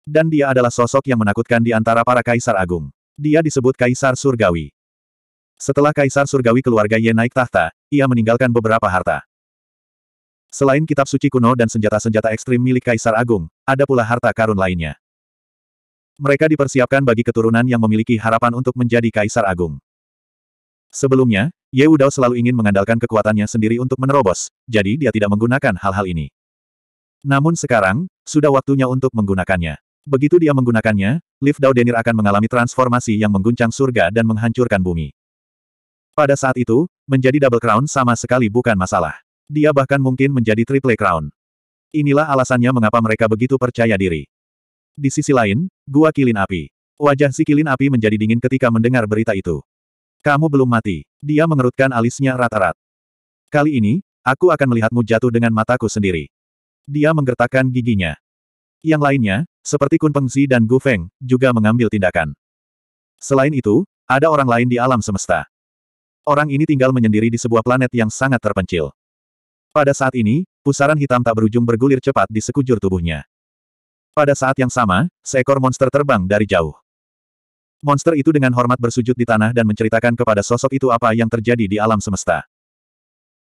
Dan dia adalah sosok yang menakutkan di antara para kaisar agung. Dia disebut kaisar surgawi. Setelah kaisar surgawi keluarga Ye naik tahta, ia meninggalkan beberapa harta. Selain kitab suci kuno dan senjata-senjata ekstrim milik kaisar agung, ada pula harta karun lainnya. Mereka dipersiapkan bagi keturunan yang memiliki harapan untuk menjadi kaisar agung. Sebelumnya, Ye Udao selalu ingin mengandalkan kekuatannya sendiri untuk menerobos, jadi dia tidak menggunakan hal-hal ini. Namun sekarang, sudah waktunya untuk menggunakannya. Begitu dia menggunakannya, Lift Dao Denir akan mengalami transformasi yang mengguncang surga dan menghancurkan bumi. Pada saat itu, menjadi double crown sama sekali bukan masalah. Dia bahkan mungkin menjadi triple crown. Inilah alasannya mengapa mereka begitu percaya diri. Di sisi lain, Gua Kilin Api. Wajah si Kilin Api menjadi dingin ketika mendengar berita itu. Kamu belum mati. Dia mengerutkan alisnya rata-rat. Kali ini, aku akan melihatmu jatuh dengan mataku sendiri. Dia menggertakkan giginya. Yang lainnya, seperti Kun Pengzi dan Gu Feng, juga mengambil tindakan. Selain itu, ada orang lain di alam semesta. Orang ini tinggal menyendiri di sebuah planet yang sangat terpencil. Pada saat ini, pusaran hitam tak berujung bergulir cepat di sekujur tubuhnya. Pada saat yang sama, seekor monster terbang dari jauh. Monster itu dengan hormat bersujud di tanah dan menceritakan kepada sosok itu apa yang terjadi di alam semesta.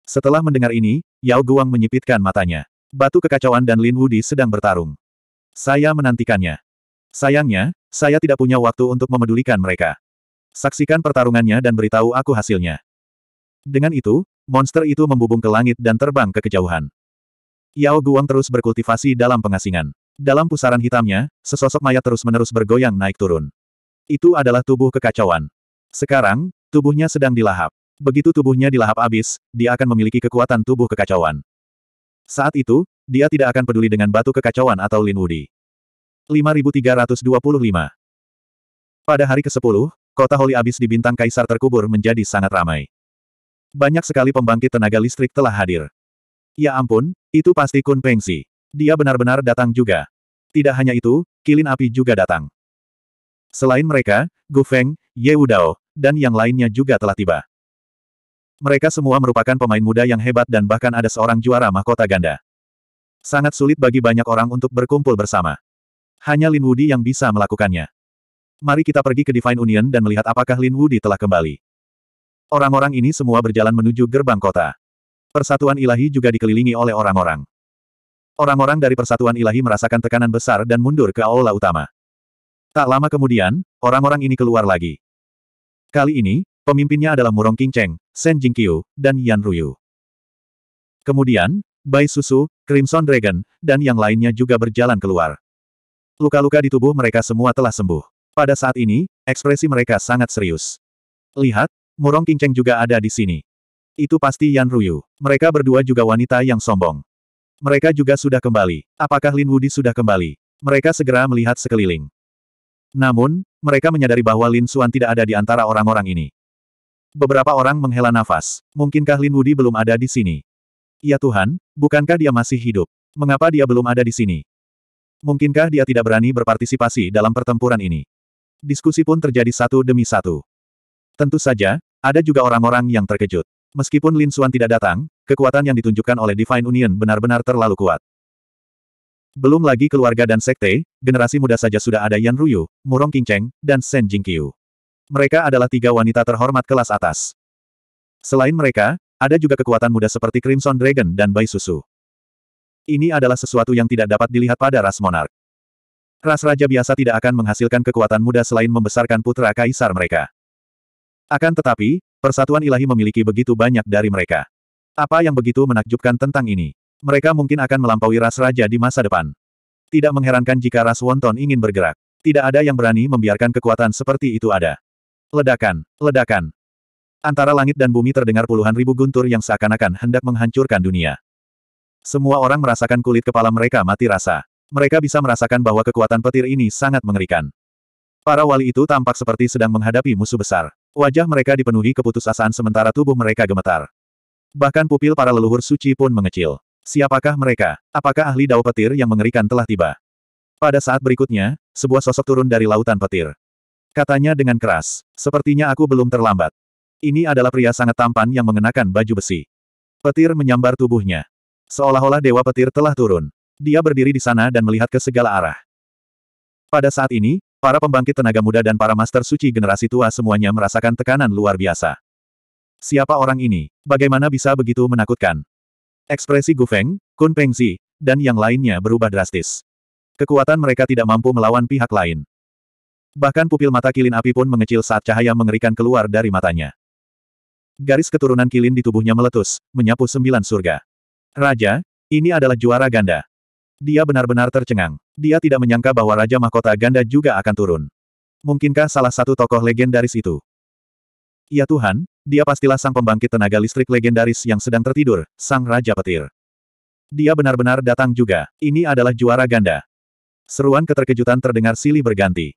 Setelah mendengar ini, Yao Guang menyipitkan matanya. Batu kekacauan dan Lin Wudi sedang bertarung. Saya menantikannya. Sayangnya, saya tidak punya waktu untuk memedulikan mereka. Saksikan pertarungannya dan beritahu aku hasilnya. Dengan itu, monster itu membubung ke langit dan terbang ke kejauhan. Yao Guang terus berkultivasi dalam pengasingan. Dalam pusaran hitamnya, sesosok mayat terus-menerus bergoyang naik turun. Itu adalah tubuh kekacauan. Sekarang, tubuhnya sedang dilahap. Begitu tubuhnya dilahap abis, dia akan memiliki kekuatan tubuh kekacauan. Saat itu, dia tidak akan peduli dengan batu kekacauan atau Lin Wudi. 5325 Pada hari ke-10, kota Holy Abyss di Bintang Kaisar terkubur menjadi sangat ramai. Banyak sekali pembangkit tenaga listrik telah hadir. Ya ampun, itu pasti Kun Pengsi. Dia benar-benar datang juga. Tidak hanya itu, kilin api juga datang. Selain mereka, Gu Feng, Ye Udao, dan yang lainnya juga telah tiba. Mereka semua merupakan pemain muda yang hebat dan bahkan ada seorang juara mahkota ganda. Sangat sulit bagi banyak orang untuk berkumpul bersama. Hanya Lin Wudi yang bisa melakukannya. Mari kita pergi ke Divine Union dan melihat apakah Lin Wudi telah kembali. Orang-orang ini semua berjalan menuju gerbang kota. Persatuan ilahi juga dikelilingi oleh orang-orang. Orang-orang dari persatuan ilahi merasakan tekanan besar dan mundur ke aula utama. Tak lama kemudian, orang-orang ini keluar lagi. Kali ini, pemimpinnya adalah Murong Qingcheng, Shen Jingqiu, dan Yan Ruyu. Kemudian, Bai Susu, Crimson Dragon, dan yang lainnya juga berjalan keluar. Luka-luka di tubuh mereka semua telah sembuh. Pada saat ini, ekspresi mereka sangat serius. Lihat, Murong Qingcheng juga ada di sini. Itu pasti Yan Ruyu. Mereka berdua juga wanita yang sombong. Mereka juga sudah kembali. Apakah Lin Wudi sudah kembali? Mereka segera melihat sekeliling. Namun, mereka menyadari bahwa Lin Xuan tidak ada di antara orang-orang ini. Beberapa orang menghela nafas. Mungkinkah Lin Wudi belum ada di sini? Ya Tuhan, bukankah dia masih hidup? Mengapa dia belum ada di sini? Mungkinkah dia tidak berani berpartisipasi dalam pertempuran ini? Diskusi pun terjadi satu demi satu. Tentu saja, ada juga orang-orang yang terkejut. Meskipun Lin Xuan tidak datang, kekuatan yang ditunjukkan oleh Divine Union benar-benar terlalu kuat. Belum lagi keluarga dan sekte, generasi muda saja sudah ada Yan Ruyu, Murong Qingcheng, dan Shen Jingqiu. Mereka adalah tiga wanita terhormat kelas atas. Selain mereka, ada juga kekuatan muda seperti Crimson Dragon dan Bai Susu. Ini adalah sesuatu yang tidak dapat dilihat pada ras monark. Ras raja biasa tidak akan menghasilkan kekuatan muda selain membesarkan putra kaisar mereka. Akan tetapi, persatuan ilahi memiliki begitu banyak dari mereka. Apa yang begitu menakjubkan tentang ini? mereka mungkin akan melampaui ras raja di masa depan. Tidak mengherankan jika ras Wonton ingin bergerak. Tidak ada yang berani membiarkan kekuatan seperti itu ada. Ledakan, ledakan. Antara langit dan bumi terdengar puluhan ribu guntur yang seakan-akan hendak menghancurkan dunia. Semua orang merasakan kulit kepala mereka mati rasa. Mereka bisa merasakan bahwa kekuatan petir ini sangat mengerikan. Para wali itu tampak seperti sedang menghadapi musuh besar. Wajah mereka dipenuhi keputusasaan sementara tubuh mereka gemetar. Bahkan pupil para leluhur suci pun mengecil. Siapakah mereka? Apakah ahli dao petir yang mengerikan telah tiba? Pada saat berikutnya, sebuah sosok turun dari lautan petir. Katanya dengan keras, sepertinya aku belum terlambat. Ini adalah pria sangat tampan yang mengenakan baju besi. Petir menyambar tubuhnya. Seolah-olah dewa petir telah turun. Dia berdiri di sana dan melihat ke segala arah. Pada saat ini, para pembangkit tenaga muda dan para master suci generasi tua semuanya merasakan tekanan luar biasa. Siapa orang ini? Bagaimana bisa begitu menakutkan? Ekspresi Gu Feng, Kun Peng Pengzi, dan yang lainnya berubah drastis. Kekuatan mereka tidak mampu melawan pihak lain. Bahkan pupil mata kilin api pun mengecil saat cahaya mengerikan keluar dari matanya. Garis keturunan kilin di tubuhnya meletus, menyapu sembilan surga. Raja, ini adalah juara ganda. Dia benar-benar tercengang. Dia tidak menyangka bahwa Raja Mahkota Ganda juga akan turun. Mungkinkah salah satu tokoh legendaris itu? Ya Tuhan, dia pastilah sang pembangkit tenaga listrik legendaris yang sedang tertidur, sang Raja Petir. Dia benar-benar datang juga, ini adalah juara ganda. Seruan keterkejutan terdengar silih berganti.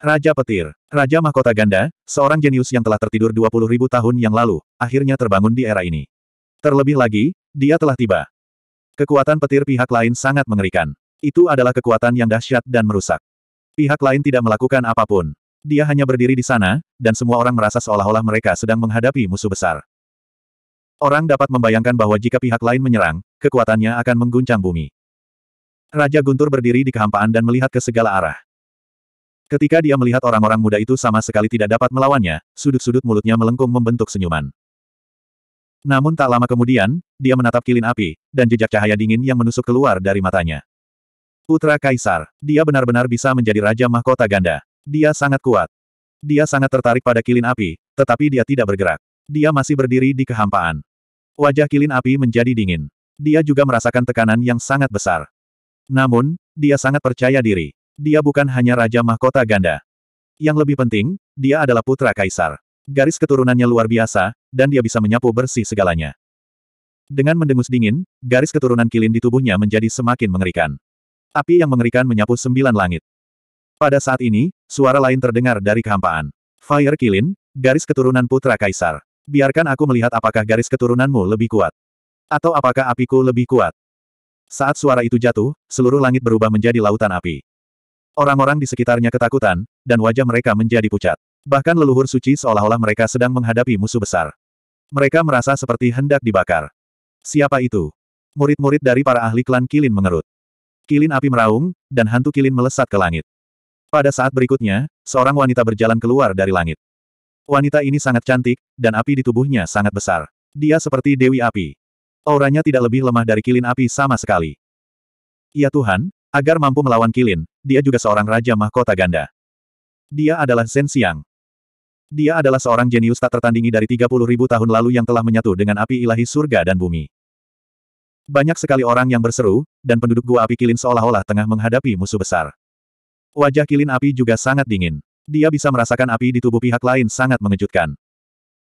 Raja Petir, Raja Mahkota Ganda, seorang jenius yang telah tertidur 20.000 tahun yang lalu, akhirnya terbangun di era ini. Terlebih lagi, dia telah tiba. Kekuatan petir pihak lain sangat mengerikan. Itu adalah kekuatan yang dahsyat dan merusak. Pihak lain tidak melakukan apapun. Dia hanya berdiri di sana, dan semua orang merasa seolah-olah mereka sedang menghadapi musuh besar. Orang dapat membayangkan bahwa jika pihak lain menyerang, kekuatannya akan mengguncang bumi. Raja Guntur berdiri di kehampaan dan melihat ke segala arah. Ketika dia melihat orang-orang muda itu sama sekali tidak dapat melawannya, sudut-sudut mulutnya melengkung membentuk senyuman. Namun tak lama kemudian, dia menatap kilin api, dan jejak cahaya dingin yang menusuk keluar dari matanya. Putra Kaisar, dia benar-benar bisa menjadi Raja Mahkota Ganda. Dia sangat kuat. Dia sangat tertarik pada kilin api, tetapi dia tidak bergerak. Dia masih berdiri di kehampaan. Wajah kilin api menjadi dingin. Dia juga merasakan tekanan yang sangat besar. Namun, dia sangat percaya diri. Dia bukan hanya Raja Mahkota Ganda. Yang lebih penting, dia adalah putra kaisar. Garis keturunannya luar biasa, dan dia bisa menyapu bersih segalanya. Dengan mendengus dingin, garis keturunan kilin di tubuhnya menjadi semakin mengerikan. Api yang mengerikan menyapu sembilan langit. Pada saat ini, suara lain terdengar dari kehampaan. Fire Kilin, garis keturunan putra kaisar. Biarkan aku melihat apakah garis keturunanmu lebih kuat. Atau apakah apiku lebih kuat. Saat suara itu jatuh, seluruh langit berubah menjadi lautan api. Orang-orang di sekitarnya ketakutan, dan wajah mereka menjadi pucat. Bahkan leluhur suci seolah-olah mereka sedang menghadapi musuh besar. Mereka merasa seperti hendak dibakar. Siapa itu? Murid-murid dari para ahli klan Kilin mengerut. Kilin api meraung, dan hantu Kilin melesat ke langit. Pada saat berikutnya, seorang wanita berjalan keluar dari langit. Wanita ini sangat cantik, dan api di tubuhnya sangat besar. Dia seperti Dewi Api. Auranya tidak lebih lemah dari kilin api sama sekali. Ya Tuhan, agar mampu melawan kilin, dia juga seorang Raja Mahkota Ganda. Dia adalah Zhen Xiang. Dia adalah seorang jenius tak tertandingi dari 30.000 tahun lalu yang telah menyatu dengan api ilahi surga dan bumi. Banyak sekali orang yang berseru, dan penduduk gua api kilin seolah-olah tengah menghadapi musuh besar. Wajah kilin api juga sangat dingin. Dia bisa merasakan api di tubuh pihak lain sangat mengejutkan.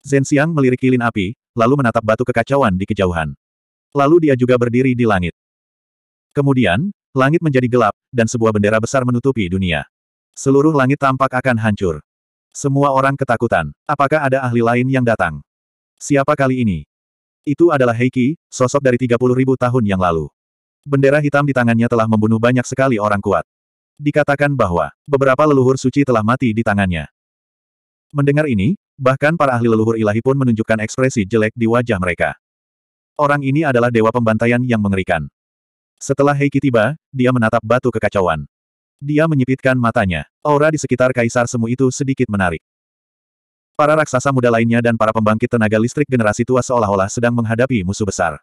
Zhen Xiang melirik kilin api, lalu menatap batu kekacauan di kejauhan. Lalu dia juga berdiri di langit. Kemudian, langit menjadi gelap, dan sebuah bendera besar menutupi dunia. Seluruh langit tampak akan hancur. Semua orang ketakutan. Apakah ada ahli lain yang datang? Siapa kali ini? Itu adalah Heiki, sosok dari 30.000 ribu tahun yang lalu. Bendera hitam di tangannya telah membunuh banyak sekali orang kuat. Dikatakan bahwa beberapa leluhur suci telah mati di tangannya. Mendengar ini, bahkan para ahli leluhur ilahi pun menunjukkan ekspresi jelek di wajah mereka. Orang ini adalah dewa pembantaian yang mengerikan. Setelah Heiki tiba, dia menatap batu kekacauan. Dia menyipitkan matanya. Aura di sekitar kaisar semu itu sedikit menarik. Para raksasa muda lainnya dan para pembangkit tenaga listrik generasi tua seolah-olah sedang menghadapi musuh besar.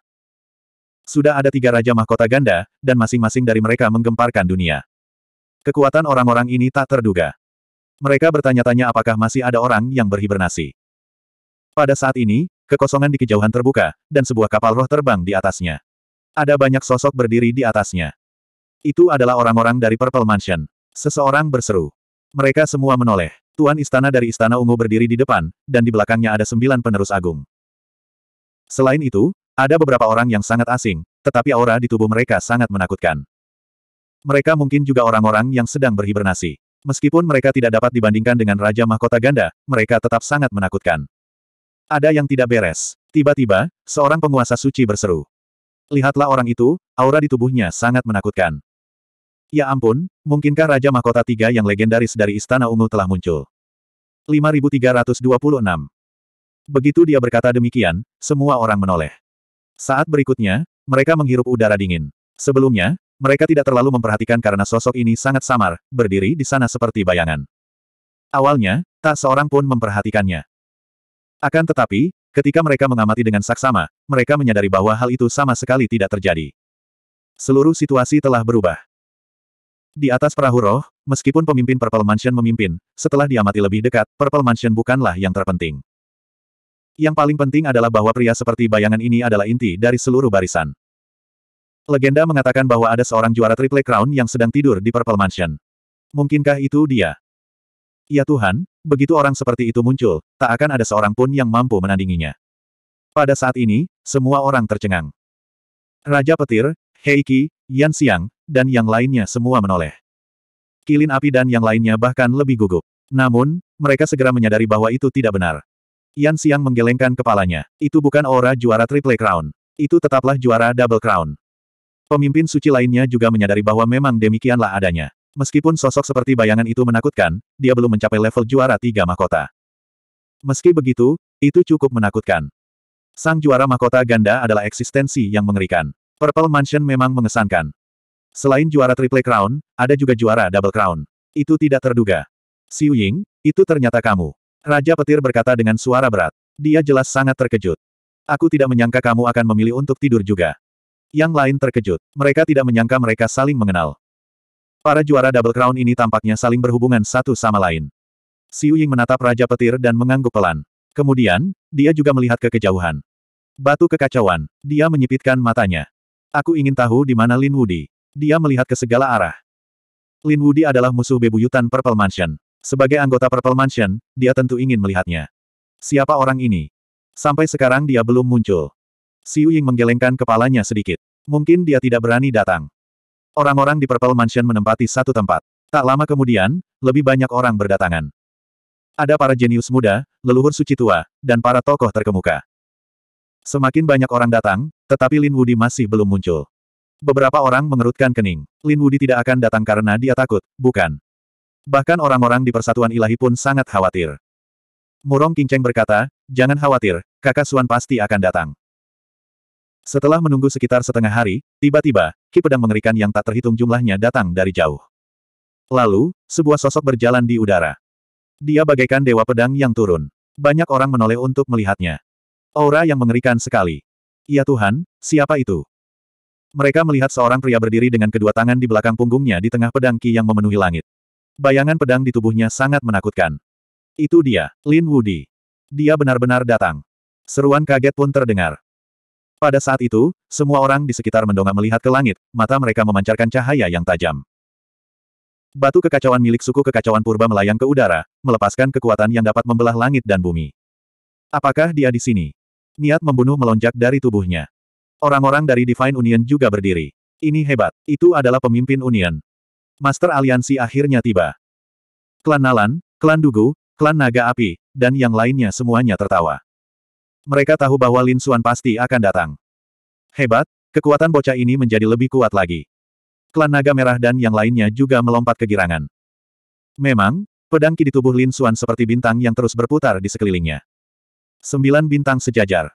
Sudah ada tiga raja mahkota ganda, dan masing-masing dari mereka menggemparkan dunia. Kekuatan orang-orang ini tak terduga. Mereka bertanya-tanya apakah masih ada orang yang berhibernasi. Pada saat ini, kekosongan di kejauhan terbuka, dan sebuah kapal roh terbang di atasnya. Ada banyak sosok berdiri di atasnya. Itu adalah orang-orang dari Purple Mansion. Seseorang berseru. Mereka semua menoleh. Tuan Istana dari Istana Ungu berdiri di depan, dan di belakangnya ada sembilan penerus agung. Selain itu, ada beberapa orang yang sangat asing, tetapi aura di tubuh mereka sangat menakutkan. Mereka mungkin juga orang-orang yang sedang berhibernasi. Meskipun mereka tidak dapat dibandingkan dengan Raja Mahkota Ganda, mereka tetap sangat menakutkan. Ada yang tidak beres. Tiba-tiba, seorang penguasa suci berseru. Lihatlah orang itu, aura di tubuhnya sangat menakutkan. Ya ampun, mungkinkah Raja Mahkota Tiga yang legendaris dari Istana Ungu telah muncul? 5326 Begitu dia berkata demikian, semua orang menoleh. Saat berikutnya, mereka menghirup udara dingin. Sebelumnya, mereka tidak terlalu memperhatikan karena sosok ini sangat samar, berdiri di sana seperti bayangan. Awalnya, tak seorang pun memperhatikannya. Akan tetapi, ketika mereka mengamati dengan saksama, mereka menyadari bahwa hal itu sama sekali tidak terjadi. Seluruh situasi telah berubah. Di atas perahu roh, meskipun pemimpin Purple Mansion memimpin, setelah diamati lebih dekat, Purple Mansion bukanlah yang terpenting. Yang paling penting adalah bahwa pria seperti bayangan ini adalah inti dari seluruh barisan. Legenda mengatakan bahwa ada seorang juara Triple Crown yang sedang tidur di Purple Mansion. Mungkinkah itu dia? Ya Tuhan, begitu orang seperti itu muncul, tak akan ada seorang pun yang mampu menandinginya. Pada saat ini, semua orang tercengang. Raja Petir, Heiki, Yan Xiang, dan yang lainnya semua menoleh. Kilin api dan yang lainnya bahkan lebih gugup. Namun, mereka segera menyadari bahwa itu tidak benar. Yan Xiang menggelengkan kepalanya. Itu bukan aura juara Triple Crown. Itu tetaplah juara Double Crown. Pemimpin suci lainnya juga menyadari bahwa memang demikianlah adanya. Meskipun sosok seperti bayangan itu menakutkan, dia belum mencapai level juara tiga mahkota. Meski begitu, itu cukup menakutkan. Sang juara mahkota ganda adalah eksistensi yang mengerikan. Purple Mansion memang mengesankan. Selain juara Triple Crown, ada juga juara Double Crown. Itu tidak terduga. Xiu Ying, itu ternyata kamu. Raja Petir berkata dengan suara berat. Dia jelas sangat terkejut. Aku tidak menyangka kamu akan memilih untuk tidur juga. Yang lain terkejut. Mereka tidak menyangka mereka saling mengenal. Para juara Double Crown ini tampaknya saling berhubungan satu sama lain. Xiu Ying menatap Raja Petir dan mengangguk pelan. Kemudian, dia juga melihat ke kejauhan. Batu kekacauan. Dia menyipitkan matanya. Aku ingin tahu di mana Lin Wudi. Dia melihat ke segala arah. Lin Wudi adalah musuh bebuyutan Purple Mansion. Sebagai anggota Purple Mansion, dia tentu ingin melihatnya. Siapa orang ini? Sampai sekarang dia belum muncul. Xiu Ying menggelengkan kepalanya sedikit. Mungkin dia tidak berani datang. Orang-orang di Purple Mansion menempati satu tempat. Tak lama kemudian, lebih banyak orang berdatangan. Ada para jenius muda, leluhur suci tua, dan para tokoh terkemuka. Semakin banyak orang datang, tetapi Lin Wudi masih belum muncul. Beberapa orang mengerutkan kening. Lin Wudi tidak akan datang karena dia takut, bukan. Bahkan orang-orang di persatuan ilahi pun sangat khawatir. Murong Kinceng berkata, jangan khawatir, kakak Suan pasti akan datang. Setelah menunggu sekitar setengah hari, tiba-tiba, ki pedang mengerikan yang tak terhitung jumlahnya datang dari jauh. Lalu, sebuah sosok berjalan di udara. Dia bagaikan dewa pedang yang turun. Banyak orang menoleh untuk melihatnya. Aura yang mengerikan sekali. Ya Tuhan, siapa itu? Mereka melihat seorang pria berdiri dengan kedua tangan di belakang punggungnya di tengah pedang Ki yang memenuhi langit. Bayangan pedang di tubuhnya sangat menakutkan. Itu dia, Lin Wudi. Dia benar-benar datang. Seruan kaget pun terdengar. Pada saat itu, semua orang di sekitar mendongak melihat ke langit, mata mereka memancarkan cahaya yang tajam. Batu kekacauan milik suku kekacauan purba melayang ke udara, melepaskan kekuatan yang dapat membelah langit dan bumi. Apakah dia di sini? Niat membunuh melonjak dari tubuhnya. Orang-orang dari Divine Union juga berdiri. Ini hebat, itu adalah pemimpin Union. Master Aliansi akhirnya tiba. Klan Nalan, Klan Dugu, Klan Naga Api, dan yang lainnya semuanya tertawa. Mereka tahu bahwa Lin Xuan pasti akan datang. Hebat, kekuatan bocah ini menjadi lebih kuat lagi. Klan Naga Merah dan yang lainnya juga melompat kegirangan. Memang, pedang ki di tubuh Lin Xuan seperti bintang yang terus berputar di sekelilingnya. Sembilan bintang sejajar.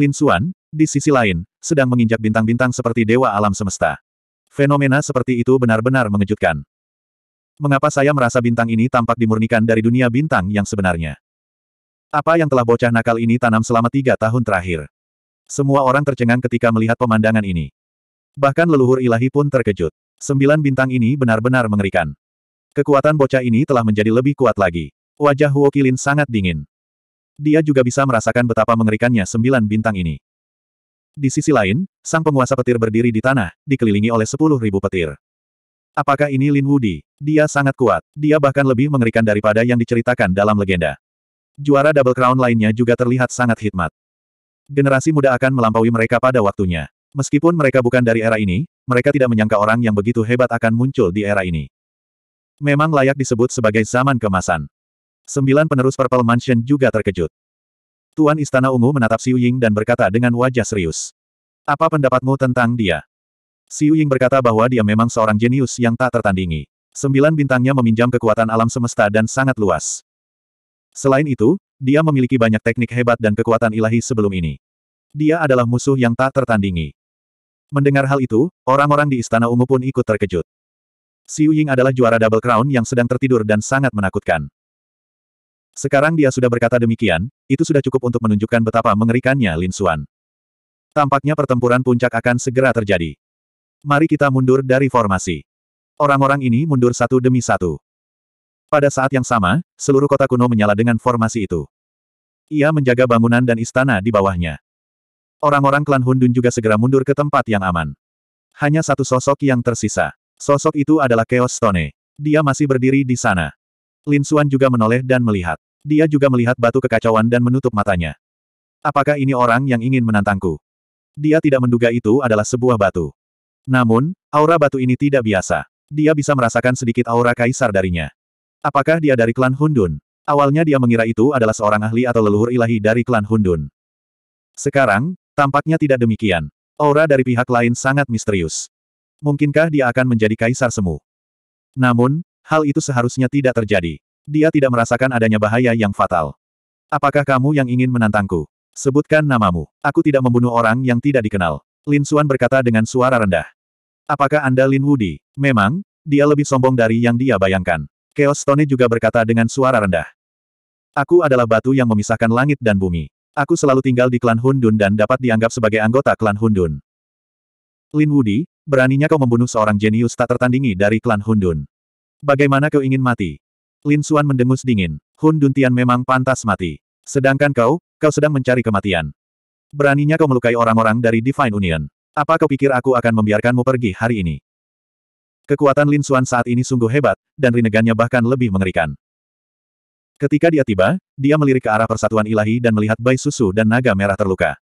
Lin Xuan, di sisi lain, sedang menginjak bintang-bintang seperti dewa alam semesta. Fenomena seperti itu benar-benar mengejutkan. Mengapa saya merasa bintang ini tampak dimurnikan dari dunia bintang yang sebenarnya? Apa yang telah bocah nakal ini tanam selama tiga tahun terakhir? Semua orang tercengang ketika melihat pemandangan ini. Bahkan leluhur ilahi pun terkejut. Sembilan bintang ini benar-benar mengerikan. Kekuatan bocah ini telah menjadi lebih kuat lagi. Wajah Huo Kilin sangat dingin. Dia juga bisa merasakan betapa mengerikannya sembilan bintang ini. Di sisi lain, sang penguasa petir berdiri di tanah, dikelilingi oleh sepuluh ribu petir. Apakah ini Lin Wudi? Dia sangat kuat. Dia bahkan lebih mengerikan daripada yang diceritakan dalam legenda. Juara Double Crown lainnya juga terlihat sangat hikmat. Generasi muda akan melampaui mereka pada waktunya. Meskipun mereka bukan dari era ini, mereka tidak menyangka orang yang begitu hebat akan muncul di era ini. Memang layak disebut sebagai zaman kemasan. Sembilan penerus Purple Mansion juga terkejut. Tuan Istana Ungu menatap Xiu Ying dan berkata dengan wajah serius. Apa pendapatmu tentang dia? Xiu Ying berkata bahwa dia memang seorang jenius yang tak tertandingi. Sembilan bintangnya meminjam kekuatan alam semesta dan sangat luas. Selain itu, dia memiliki banyak teknik hebat dan kekuatan ilahi sebelum ini. Dia adalah musuh yang tak tertandingi. Mendengar hal itu, orang-orang di Istana Ungu pun ikut terkejut. Xiu Ying adalah juara Double Crown yang sedang tertidur dan sangat menakutkan. Sekarang dia sudah berkata demikian, itu sudah cukup untuk menunjukkan betapa mengerikannya Lin Xuan. Tampaknya pertempuran puncak akan segera terjadi. Mari kita mundur dari formasi. Orang-orang ini mundur satu demi satu. Pada saat yang sama, seluruh kota kuno menyala dengan formasi itu. Ia menjaga bangunan dan istana di bawahnya. Orang-orang klan Hundun juga segera mundur ke tempat yang aman. Hanya satu sosok yang tersisa. Sosok itu adalah Chaos Stone. Dia masih berdiri di sana. Lin Xuan juga menoleh dan melihat. Dia juga melihat batu kekacauan dan menutup matanya. Apakah ini orang yang ingin menantangku? Dia tidak menduga itu adalah sebuah batu. Namun, aura batu ini tidak biasa. Dia bisa merasakan sedikit aura kaisar darinya. Apakah dia dari klan Hundun? Awalnya dia mengira itu adalah seorang ahli atau leluhur ilahi dari klan Hundun. Sekarang, tampaknya tidak demikian. Aura dari pihak lain sangat misterius. Mungkinkah dia akan menjadi kaisar semu? Namun, hal itu seharusnya tidak terjadi. Dia tidak merasakan adanya bahaya yang fatal. Apakah kamu yang ingin menantangku? Sebutkan namamu. Aku tidak membunuh orang yang tidak dikenal. Lin Xuan berkata dengan suara rendah. Apakah Anda Lin Wudi? Memang, dia lebih sombong dari yang dia bayangkan. Chaos Stone juga berkata dengan suara rendah. Aku adalah batu yang memisahkan langit dan bumi. Aku selalu tinggal di klan Hundun dan dapat dianggap sebagai anggota klan Hundun. Lin Wudi, beraninya kau membunuh seorang jenius tak tertandingi dari klan Hundun. Bagaimana kau ingin mati? Lin Xuan mendengus dingin. Hundun Tian memang pantas mati. Sedangkan kau, kau sedang mencari kematian. Beraninya kau melukai orang-orang dari Divine Union. Apa kau pikir aku akan membiarkanmu pergi hari ini? Kekuatan Lin Xuan saat ini sungguh hebat, dan rinegannya bahkan lebih mengerikan. Ketika dia tiba, dia melirik ke arah persatuan ilahi dan melihat bayi Susu dan naga merah terluka.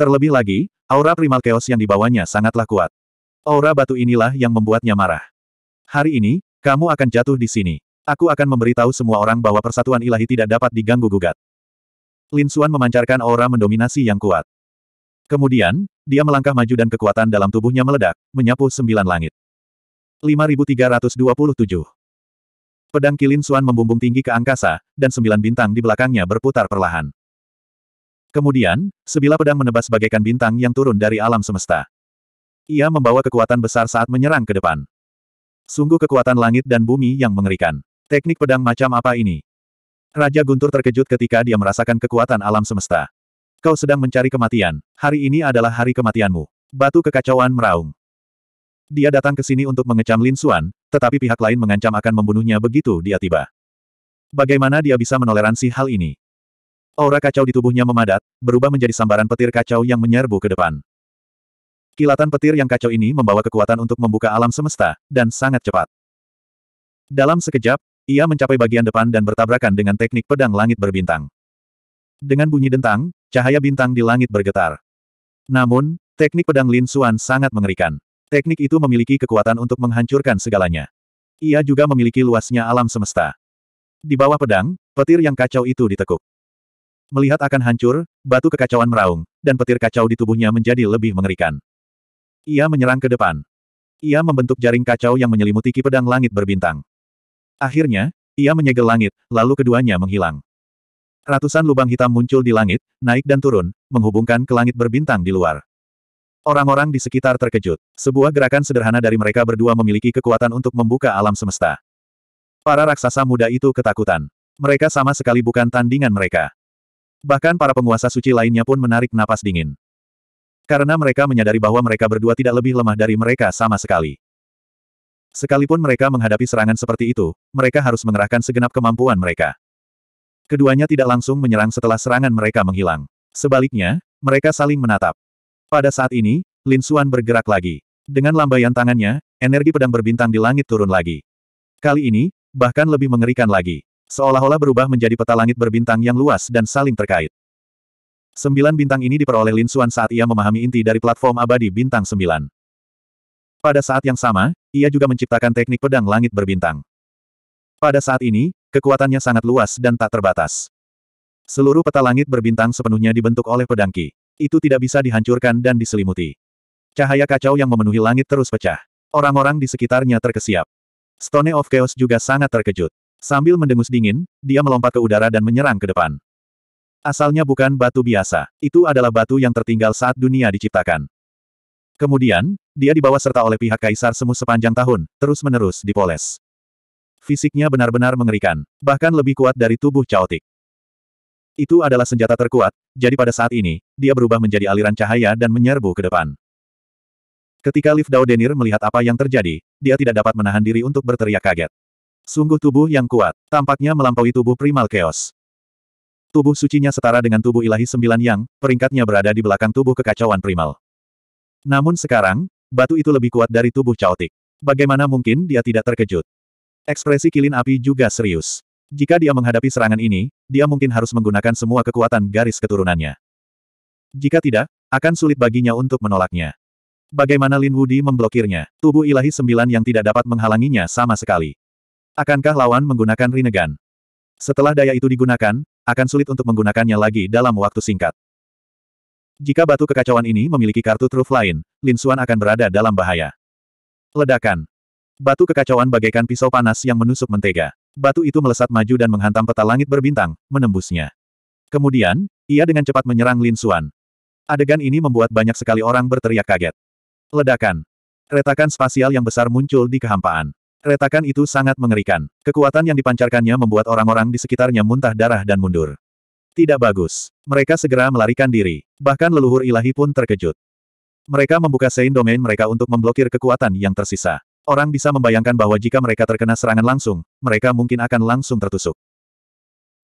Terlebih lagi, aura primal chaos yang dibawanya sangatlah kuat. Aura batu inilah yang membuatnya marah. Hari ini, kamu akan jatuh di sini. Aku akan memberitahu semua orang bahwa persatuan ilahi tidak dapat diganggu-gugat. Lin Xuan memancarkan aura mendominasi yang kuat. Kemudian, dia melangkah maju dan kekuatan dalam tubuhnya meledak, menyapu sembilan langit. 5327. Pedang Kilin Suan membumbung tinggi ke angkasa, dan sembilan bintang di belakangnya berputar perlahan. Kemudian, sebilah pedang menebas bagaikan bintang yang turun dari alam semesta. Ia membawa kekuatan besar saat menyerang ke depan. Sungguh kekuatan langit dan bumi yang mengerikan. Teknik pedang macam apa ini? Raja Guntur terkejut ketika dia merasakan kekuatan alam semesta. Kau sedang mencari kematian. Hari ini adalah hari kematianmu. Batu kekacauan meraung. Dia datang ke sini untuk mengecam Lin Xuan, tetapi pihak lain mengancam akan membunuhnya begitu dia tiba. Bagaimana dia bisa menoleransi hal ini? Aura kacau di tubuhnya memadat, berubah menjadi sambaran petir kacau yang menyerbu ke depan. Kilatan petir yang kacau ini membawa kekuatan untuk membuka alam semesta, dan sangat cepat. Dalam sekejap, ia mencapai bagian depan dan bertabrakan dengan teknik pedang langit berbintang. Dengan bunyi dentang, cahaya bintang di langit bergetar. Namun, teknik pedang Lin Xuan sangat mengerikan. Teknik itu memiliki kekuatan untuk menghancurkan segalanya. Ia juga memiliki luasnya alam semesta. Di bawah pedang, petir yang kacau itu ditekuk. Melihat akan hancur, batu kekacauan meraung, dan petir kacau di tubuhnya menjadi lebih mengerikan. Ia menyerang ke depan. Ia membentuk jaring kacau yang menyelimuti ki pedang langit berbintang. Akhirnya, ia menyegel langit, lalu keduanya menghilang. Ratusan lubang hitam muncul di langit, naik dan turun, menghubungkan ke langit berbintang di luar. Orang-orang di sekitar terkejut. Sebuah gerakan sederhana dari mereka berdua memiliki kekuatan untuk membuka alam semesta. Para raksasa muda itu ketakutan. Mereka sama sekali bukan tandingan mereka. Bahkan para penguasa suci lainnya pun menarik napas dingin. Karena mereka menyadari bahwa mereka berdua tidak lebih lemah dari mereka sama sekali. Sekalipun mereka menghadapi serangan seperti itu, mereka harus mengerahkan segenap kemampuan mereka. Keduanya tidak langsung menyerang setelah serangan mereka menghilang. Sebaliknya, mereka saling menatap. Pada saat ini, Lin Suan bergerak lagi. Dengan lambaian tangannya, energi pedang berbintang di langit turun lagi. Kali ini, bahkan lebih mengerikan lagi. Seolah-olah berubah menjadi peta langit berbintang yang luas dan saling terkait. Sembilan bintang ini diperoleh Lin Suan saat ia memahami inti dari platform abadi bintang sembilan. Pada saat yang sama, ia juga menciptakan teknik pedang langit berbintang. Pada saat ini, kekuatannya sangat luas dan tak terbatas. Seluruh peta langit berbintang sepenuhnya dibentuk oleh pedang Ki. Itu tidak bisa dihancurkan dan diselimuti. Cahaya kacau yang memenuhi langit terus pecah. Orang-orang di sekitarnya terkesiap. Stone of Chaos juga sangat terkejut. Sambil mendengus dingin, dia melompat ke udara dan menyerang ke depan. Asalnya bukan batu biasa. Itu adalah batu yang tertinggal saat dunia diciptakan. Kemudian, dia dibawa serta oleh pihak kaisar semu sepanjang tahun, terus-menerus dipoles. Fisiknya benar-benar mengerikan, bahkan lebih kuat dari tubuh caotik. Itu adalah senjata terkuat, jadi pada saat ini, dia berubah menjadi aliran cahaya dan menyerbu ke depan. Ketika Liv Dao melihat apa yang terjadi, dia tidak dapat menahan diri untuk berteriak kaget. Sungguh tubuh yang kuat, tampaknya melampaui tubuh primal chaos. Tubuh sucinya setara dengan tubuh ilahi sembilan yang, peringkatnya berada di belakang tubuh kekacauan primal. Namun sekarang, batu itu lebih kuat dari tubuh caotik. Bagaimana mungkin dia tidak terkejut? Ekspresi kilin api juga serius. Jika dia menghadapi serangan ini, dia mungkin harus menggunakan semua kekuatan garis keturunannya. Jika tidak, akan sulit baginya untuk menolaknya. Bagaimana Lin Wudi memblokirnya? Tubuh ilahi sembilan yang tidak dapat menghalanginya sama sekali. Akankah lawan menggunakan Rinnegan? Setelah daya itu digunakan, akan sulit untuk menggunakannya lagi dalam waktu singkat. Jika batu kekacauan ini memiliki kartu truf lain, Lin Xuan akan berada dalam bahaya. Ledakan. Batu kekacauan bagaikan pisau panas yang menusuk mentega batu itu melesat maju dan menghantam peta langit berbintang, menembusnya. Kemudian, ia dengan cepat menyerang Lin Xuan. Adegan ini membuat banyak sekali orang berteriak kaget. Ledakan. Retakan spasial yang besar muncul di kehampaan. Retakan itu sangat mengerikan. Kekuatan yang dipancarkannya membuat orang-orang di sekitarnya muntah darah dan mundur. Tidak bagus. Mereka segera melarikan diri. Bahkan leluhur ilahi pun terkejut. Mereka membuka sein domain mereka untuk memblokir kekuatan yang tersisa. Orang bisa membayangkan bahwa jika mereka terkena serangan langsung, mereka mungkin akan langsung tertusuk.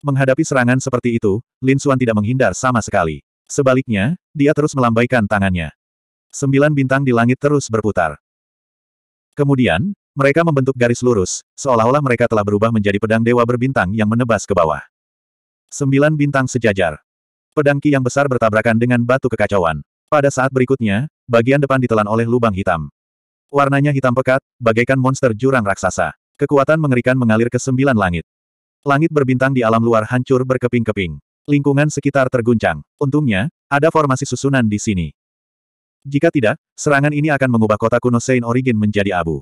Menghadapi serangan seperti itu, Lin Suan tidak menghindar sama sekali. Sebaliknya, dia terus melambaikan tangannya. Sembilan bintang di langit terus berputar. Kemudian, mereka membentuk garis lurus, seolah-olah mereka telah berubah menjadi pedang dewa berbintang yang menebas ke bawah. Sembilan bintang sejajar. Pedang ki yang besar bertabrakan dengan batu kekacauan. Pada saat berikutnya, bagian depan ditelan oleh lubang hitam. Warnanya hitam pekat, bagaikan monster jurang raksasa. Kekuatan mengerikan mengalir ke sembilan langit. Langit berbintang di alam luar hancur berkeping-keping. Lingkungan sekitar terguncang. Untungnya, ada formasi susunan di sini. Jika tidak, serangan ini akan mengubah kota kuno Saint Origin menjadi abu.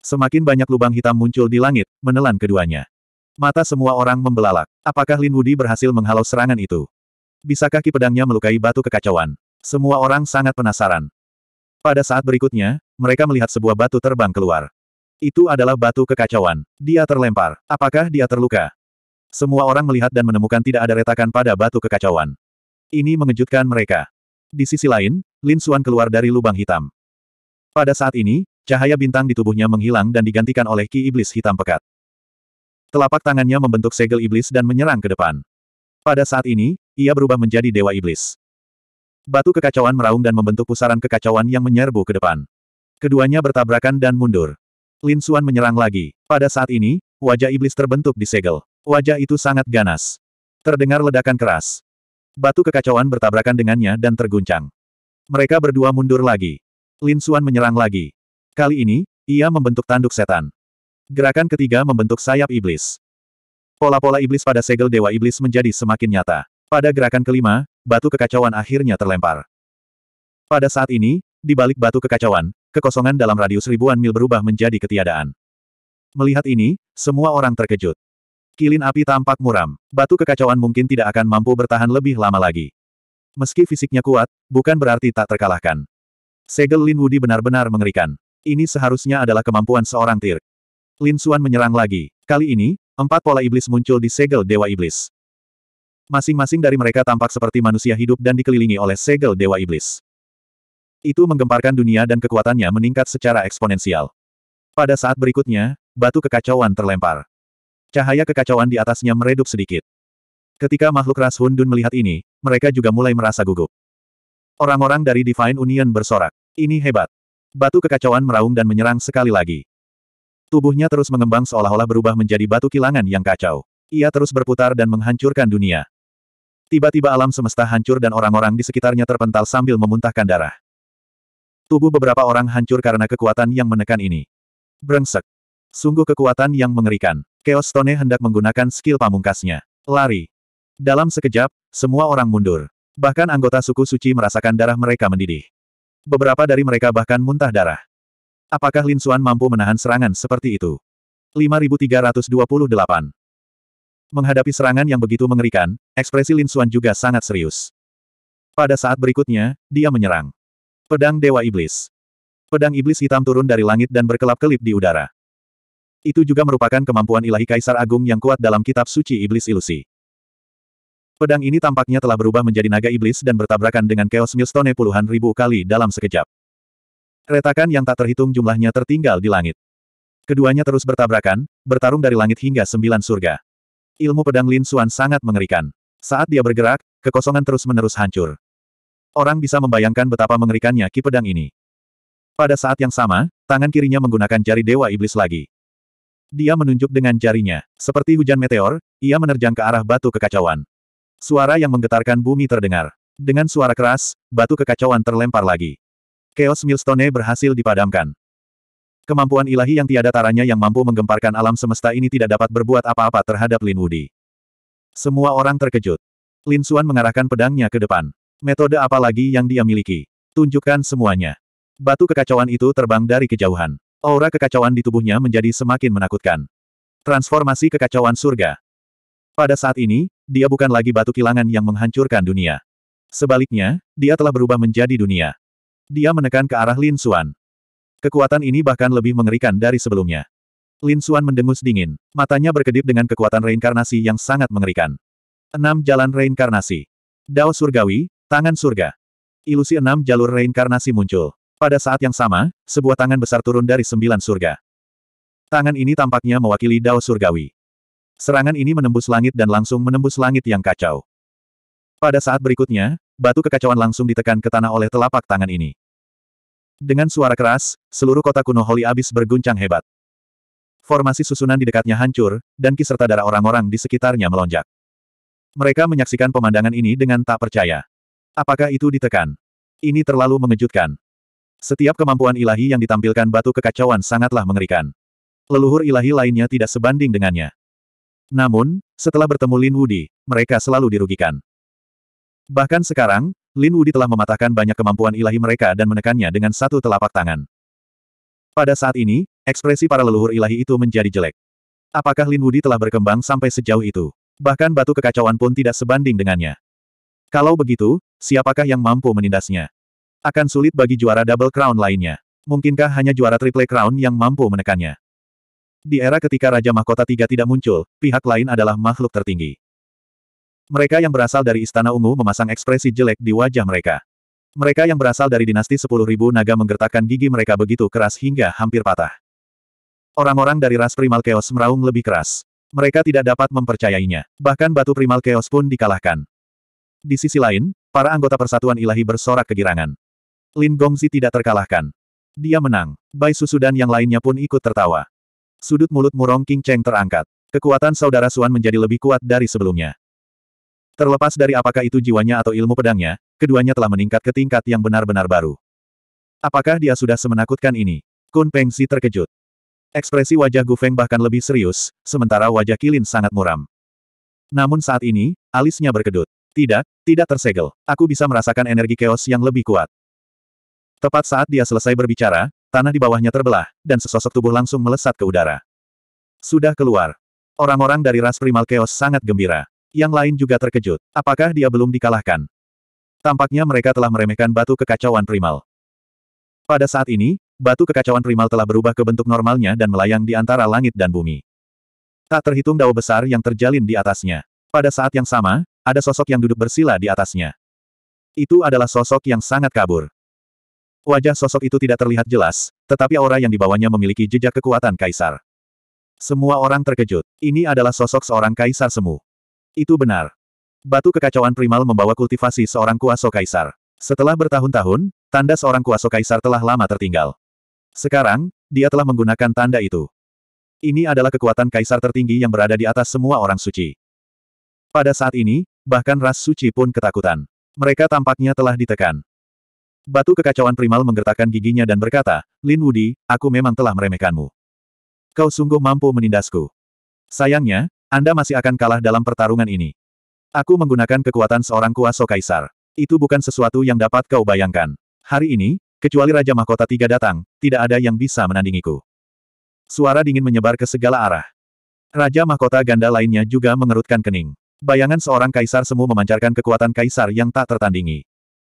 Semakin banyak lubang hitam muncul di langit, menelan keduanya. Mata semua orang membelalak. Apakah Lin Wudi berhasil menghalau serangan itu? Bisakah kipedangnya melukai batu kekacauan? Semua orang sangat penasaran. Pada saat berikutnya, mereka melihat sebuah batu terbang keluar. Itu adalah batu kekacauan. Dia terlempar. Apakah dia terluka? Semua orang melihat dan menemukan tidak ada retakan pada batu kekacauan. Ini mengejutkan mereka. Di sisi lain, Lin Suan keluar dari lubang hitam. Pada saat ini, cahaya bintang di tubuhnya menghilang dan digantikan oleh ki iblis hitam pekat. Telapak tangannya membentuk segel iblis dan menyerang ke depan. Pada saat ini, ia berubah menjadi dewa iblis. Batu kekacauan meraung dan membentuk pusaran kekacauan yang menyerbu ke depan. Keduanya bertabrakan dan mundur. Lin Xuan menyerang lagi. Pada saat ini, wajah iblis terbentuk di segel. Wajah itu sangat ganas. Terdengar ledakan keras. Batu kekacauan bertabrakan dengannya dan terguncang. Mereka berdua mundur lagi. Lin Xuan menyerang lagi. Kali ini, ia membentuk tanduk setan. Gerakan ketiga membentuk sayap iblis. Pola-pola iblis pada segel Dewa Iblis menjadi semakin nyata. Pada gerakan kelima, batu kekacauan akhirnya terlempar. Pada saat ini, di balik batu kekacauan, Kekosongan dalam radius ribuan mil berubah menjadi ketiadaan. Melihat ini, semua orang terkejut. Kilin api tampak muram. Batu kekacauan mungkin tidak akan mampu bertahan lebih lama lagi. Meski fisiknya kuat, bukan berarti tak terkalahkan. Segel Lin Wudi benar-benar mengerikan. Ini seharusnya adalah kemampuan seorang tir. Lin Xuan menyerang lagi. Kali ini, empat pola iblis muncul di segel Dewa Iblis. Masing-masing dari mereka tampak seperti manusia hidup dan dikelilingi oleh segel Dewa Iblis. Itu menggemparkan dunia dan kekuatannya meningkat secara eksponensial. Pada saat berikutnya, batu kekacauan terlempar. Cahaya kekacauan di atasnya meredup sedikit. Ketika makhluk ras Hundun melihat ini, mereka juga mulai merasa gugup. Orang-orang dari Divine Union bersorak. Ini hebat. Batu kekacauan meraung dan menyerang sekali lagi. Tubuhnya terus mengembang seolah-olah berubah menjadi batu kilangan yang kacau. Ia terus berputar dan menghancurkan dunia. Tiba-tiba alam semesta hancur dan orang-orang di sekitarnya terpental sambil memuntahkan darah. Tubuh beberapa orang hancur karena kekuatan yang menekan ini. Brengsek. Sungguh kekuatan yang mengerikan. Chaos Stone hendak menggunakan skill pamungkasnya. Lari. Dalam sekejap, semua orang mundur. Bahkan anggota suku suci merasakan darah mereka mendidih. Beberapa dari mereka bahkan muntah darah. Apakah Lin Xuan mampu menahan serangan seperti itu? 5328 Menghadapi serangan yang begitu mengerikan, ekspresi Lin Xuan juga sangat serius. Pada saat berikutnya, dia menyerang. Pedang Dewa Iblis. Pedang Iblis hitam turun dari langit dan berkelap-kelip di udara. Itu juga merupakan kemampuan ilahi Kaisar Agung yang kuat dalam kitab suci Iblis Ilusi. Pedang ini tampaknya telah berubah menjadi naga iblis dan bertabrakan dengan Chaos Milstone puluhan ribu kali dalam sekejap. Retakan yang tak terhitung jumlahnya tertinggal di langit. Keduanya terus bertabrakan, bertarung dari langit hingga sembilan surga. Ilmu pedang Lin Suan sangat mengerikan. Saat dia bergerak, kekosongan terus-menerus hancur. Orang bisa membayangkan betapa mengerikannya ki pedang ini. Pada saat yang sama, tangan kirinya menggunakan jari Dewa Iblis lagi. Dia menunjuk dengan jarinya. Seperti hujan meteor, ia menerjang ke arah batu kekacauan. Suara yang menggetarkan bumi terdengar. Dengan suara keras, batu kekacauan terlempar lagi. Chaos Milstone berhasil dipadamkan. Kemampuan ilahi yang tiada taranya yang mampu menggemparkan alam semesta ini tidak dapat berbuat apa-apa terhadap Lin Wudi. Semua orang terkejut. Lin Xuan mengarahkan pedangnya ke depan. Metode apa lagi yang dia miliki? Tunjukkan semuanya. Batu kekacauan itu terbang dari kejauhan. Aura kekacauan di tubuhnya menjadi semakin menakutkan. Transformasi kekacauan surga. Pada saat ini, dia bukan lagi batu kilangan yang menghancurkan dunia. Sebaliknya, dia telah berubah menjadi dunia. Dia menekan ke arah Lin Xuan. Kekuatan ini bahkan lebih mengerikan dari sebelumnya. Lin Xuan mendengus dingin. Matanya berkedip dengan kekuatan reinkarnasi yang sangat mengerikan. Enam Jalan Reinkarnasi Dao Surgawi, Tangan surga. Ilusi enam jalur reinkarnasi muncul. Pada saat yang sama, sebuah tangan besar turun dari sembilan surga. Tangan ini tampaknya mewakili dao surgawi. Serangan ini menembus langit dan langsung menembus langit yang kacau. Pada saat berikutnya, batu kekacauan langsung ditekan ke tanah oleh telapak tangan ini. Dengan suara keras, seluruh kota kuno Holy Abyss berguncang hebat. Formasi susunan di dekatnya hancur, dan kiserta darah orang-orang di sekitarnya melonjak. Mereka menyaksikan pemandangan ini dengan tak percaya. Apakah itu ditekan? Ini terlalu mengejutkan. Setiap kemampuan ilahi yang ditampilkan batu kekacauan sangatlah mengerikan. Leluhur ilahi lainnya tidak sebanding dengannya. Namun, setelah bertemu Lin Wudi, mereka selalu dirugikan. Bahkan sekarang, Lin Wudi telah mematahkan banyak kemampuan ilahi mereka dan menekannya dengan satu telapak tangan. Pada saat ini, ekspresi para leluhur ilahi itu menjadi jelek. Apakah Lin Wudi telah berkembang sampai sejauh itu? Bahkan batu kekacauan pun tidak sebanding dengannya. Kalau begitu, siapakah yang mampu menindasnya? Akan sulit bagi juara Double Crown lainnya. Mungkinkah hanya juara Triple Crown yang mampu menekannya? Di era ketika Raja Mahkota Tiga tidak muncul, pihak lain adalah makhluk tertinggi. Mereka yang berasal dari Istana Ungu memasang ekspresi jelek di wajah mereka. Mereka yang berasal dari dinasti Sepuluh Ribu naga menggertakkan gigi mereka begitu keras hingga hampir patah. Orang-orang dari ras primal chaos meraung lebih keras. Mereka tidak dapat mempercayainya. Bahkan batu primal chaos pun dikalahkan. Di sisi lain, para anggota Persatuan Ilahi bersorak kegirangan. Lin Gongzi tidak terkalahkan. Dia menang. Bai Susu dan yang lainnya pun ikut tertawa. Sudut mulut murong King Cheng terangkat. Kekuatan saudara Suan menjadi lebih kuat dari sebelumnya. Terlepas dari apakah itu jiwanya atau ilmu pedangnya, keduanya telah meningkat ke tingkat yang benar-benar baru. Apakah dia sudah semenakutkan ini? Kun Pengsi terkejut. Ekspresi wajah Gu Feng bahkan lebih serius, sementara wajah Kilin sangat muram. Namun saat ini, alisnya berkedut. Tidak, tidak tersegel. Aku bisa merasakan energi chaos yang lebih kuat. Tepat saat dia selesai berbicara, tanah di bawahnya terbelah, dan sesosok tubuh langsung melesat ke udara. Sudah keluar. Orang-orang dari ras primal chaos sangat gembira. Yang lain juga terkejut. Apakah dia belum dikalahkan? Tampaknya mereka telah meremehkan batu kekacauan primal. Pada saat ini, batu kekacauan primal telah berubah ke bentuk normalnya dan melayang di antara langit dan bumi. Tak terhitung dao besar yang terjalin di atasnya. Pada saat yang sama, ada sosok yang duduk bersila di atasnya. Itu adalah sosok yang sangat kabur. Wajah sosok itu tidak terlihat jelas, tetapi aura yang dibawanya memiliki jejak kekuatan kaisar. Semua orang terkejut. Ini adalah sosok seorang kaisar semu. Itu benar. Batu kekacauan primal membawa kultivasi seorang kuaso kaisar. Setelah bertahun-tahun, tanda seorang kuaso kaisar telah lama tertinggal. Sekarang, dia telah menggunakan tanda itu. Ini adalah kekuatan kaisar tertinggi yang berada di atas semua orang suci. Pada saat ini, bahkan ras suci pun ketakutan. Mereka tampaknya telah ditekan. Batu kekacauan primal menggertakkan giginya dan berkata, Lin Wudi, aku memang telah meremehkanmu. Kau sungguh mampu menindasku. Sayangnya, Anda masih akan kalah dalam pertarungan ini. Aku menggunakan kekuatan seorang kuasa kaisar. Itu bukan sesuatu yang dapat kau bayangkan. Hari ini, kecuali Raja Mahkota Tiga datang, tidak ada yang bisa menandingiku. Suara dingin menyebar ke segala arah. Raja Mahkota Ganda lainnya juga mengerutkan kening. Bayangan seorang kaisar semu memancarkan kekuatan kaisar yang tak tertandingi.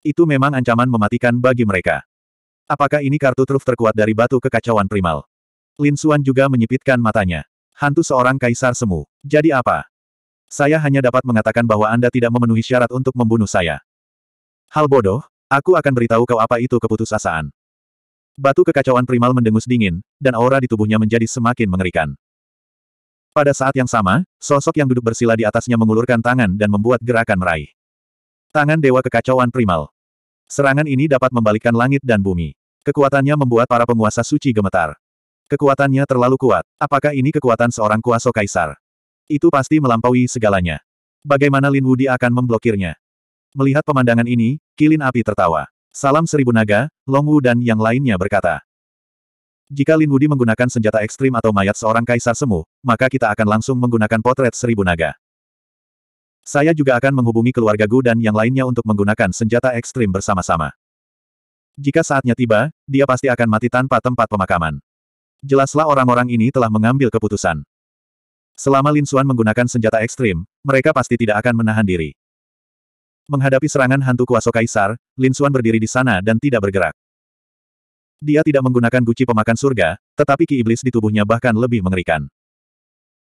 Itu memang ancaman mematikan bagi mereka. Apakah ini kartu truf terkuat dari batu kekacauan primal? Lin Suan juga menyipitkan matanya. Hantu seorang kaisar semu. Jadi apa? Saya hanya dapat mengatakan bahwa Anda tidak memenuhi syarat untuk membunuh saya. Hal bodoh, aku akan beritahu kau apa itu keputusasaan. Batu kekacauan primal mendengus dingin, dan aura di tubuhnya menjadi semakin mengerikan. Pada saat yang sama, sosok yang duduk bersila di atasnya mengulurkan tangan dan membuat gerakan meraih. Tangan Dewa Kekacauan Primal. Serangan ini dapat membalikkan langit dan bumi. Kekuatannya membuat para penguasa suci gemetar. Kekuatannya terlalu kuat. Apakah ini kekuatan seorang kuasa kaisar? Itu pasti melampaui segalanya. Bagaimana Lin Wudi akan memblokirnya? Melihat pemandangan ini, Kilin Api tertawa. Salam seribu naga, Long Wu dan yang lainnya berkata. Jika Lin Wudi menggunakan senjata ekstrim atau mayat seorang kaisar semu, maka kita akan langsung menggunakan potret seribu naga. Saya juga akan menghubungi keluarga Gu dan yang lainnya untuk menggunakan senjata ekstrim bersama-sama. Jika saatnya tiba, dia pasti akan mati tanpa tempat pemakaman. Jelaslah orang-orang ini telah mengambil keputusan. Selama Lin Xuan menggunakan senjata ekstrim, mereka pasti tidak akan menahan diri. Menghadapi serangan hantu kuasa kaisar, Lin Xuan berdiri di sana dan tidak bergerak. Dia tidak menggunakan guci pemakan surga, tetapi ki iblis di tubuhnya bahkan lebih mengerikan.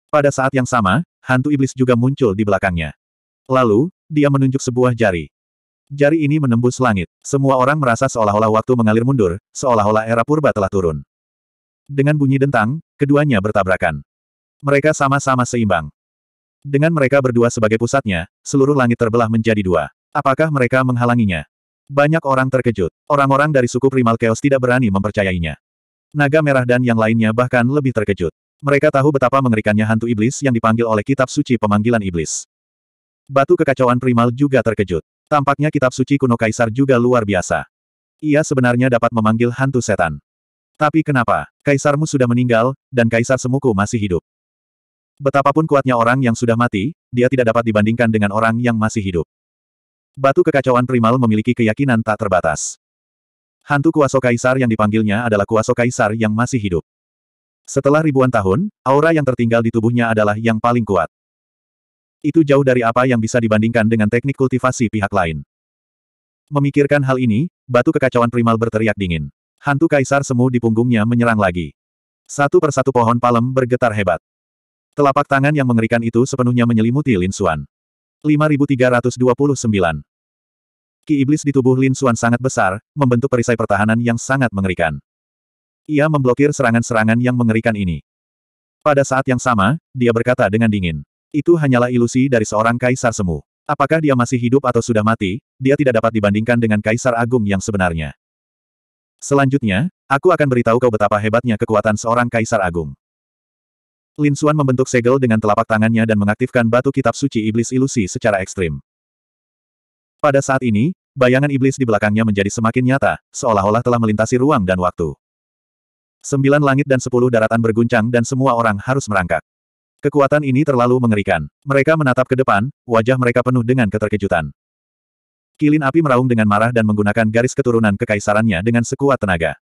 Pada saat yang sama, hantu iblis juga muncul di belakangnya. Lalu, dia menunjuk sebuah jari. Jari ini menembus langit. Semua orang merasa seolah-olah waktu mengalir mundur, seolah-olah era purba telah turun. Dengan bunyi dentang, keduanya bertabrakan. Mereka sama-sama seimbang. Dengan mereka berdua sebagai pusatnya, seluruh langit terbelah menjadi dua. Apakah mereka menghalanginya? Banyak orang terkejut. Orang-orang dari suku primal chaos tidak berani mempercayainya. Naga merah dan yang lainnya bahkan lebih terkejut. Mereka tahu betapa mengerikannya hantu iblis yang dipanggil oleh kitab suci pemanggilan iblis. Batu kekacauan primal juga terkejut. Tampaknya kitab suci kuno kaisar juga luar biasa. Ia sebenarnya dapat memanggil hantu setan. Tapi kenapa? Kaisarmu sudah meninggal, dan kaisar semuku masih hidup. Betapapun kuatnya orang yang sudah mati, dia tidak dapat dibandingkan dengan orang yang masih hidup. Batu kekacauan primal memiliki keyakinan tak terbatas. Hantu Kuaso Kaisar yang dipanggilnya adalah Kuaso Kaisar yang masih hidup. Setelah ribuan tahun, aura yang tertinggal di tubuhnya adalah yang paling kuat. Itu jauh dari apa yang bisa dibandingkan dengan teknik kultivasi pihak lain. Memikirkan hal ini, batu kekacauan primal berteriak dingin. Hantu Kaisar semu di punggungnya menyerang lagi. Satu persatu pohon palem bergetar hebat. Telapak tangan yang mengerikan itu sepenuhnya menyelimuti Lin Suan. 5329. Ki iblis di tubuh Lin Xuan sangat besar, membentuk perisai pertahanan yang sangat mengerikan. Ia memblokir serangan-serangan yang mengerikan ini. Pada saat yang sama, dia berkata dengan dingin. Itu hanyalah ilusi dari seorang kaisar semu. Apakah dia masih hidup atau sudah mati, dia tidak dapat dibandingkan dengan kaisar agung yang sebenarnya. Selanjutnya, aku akan beritahu kau betapa hebatnya kekuatan seorang kaisar agung. Lin Xuan membentuk segel dengan telapak tangannya dan mengaktifkan batu kitab suci iblis ilusi secara ekstrim. Pada saat ini, bayangan iblis di belakangnya menjadi semakin nyata, seolah-olah telah melintasi ruang dan waktu. Sembilan langit dan sepuluh daratan berguncang dan semua orang harus merangkak. Kekuatan ini terlalu mengerikan. Mereka menatap ke depan, wajah mereka penuh dengan keterkejutan. Kilin api meraung dengan marah dan menggunakan garis keturunan kekaisarannya dengan sekuat tenaga.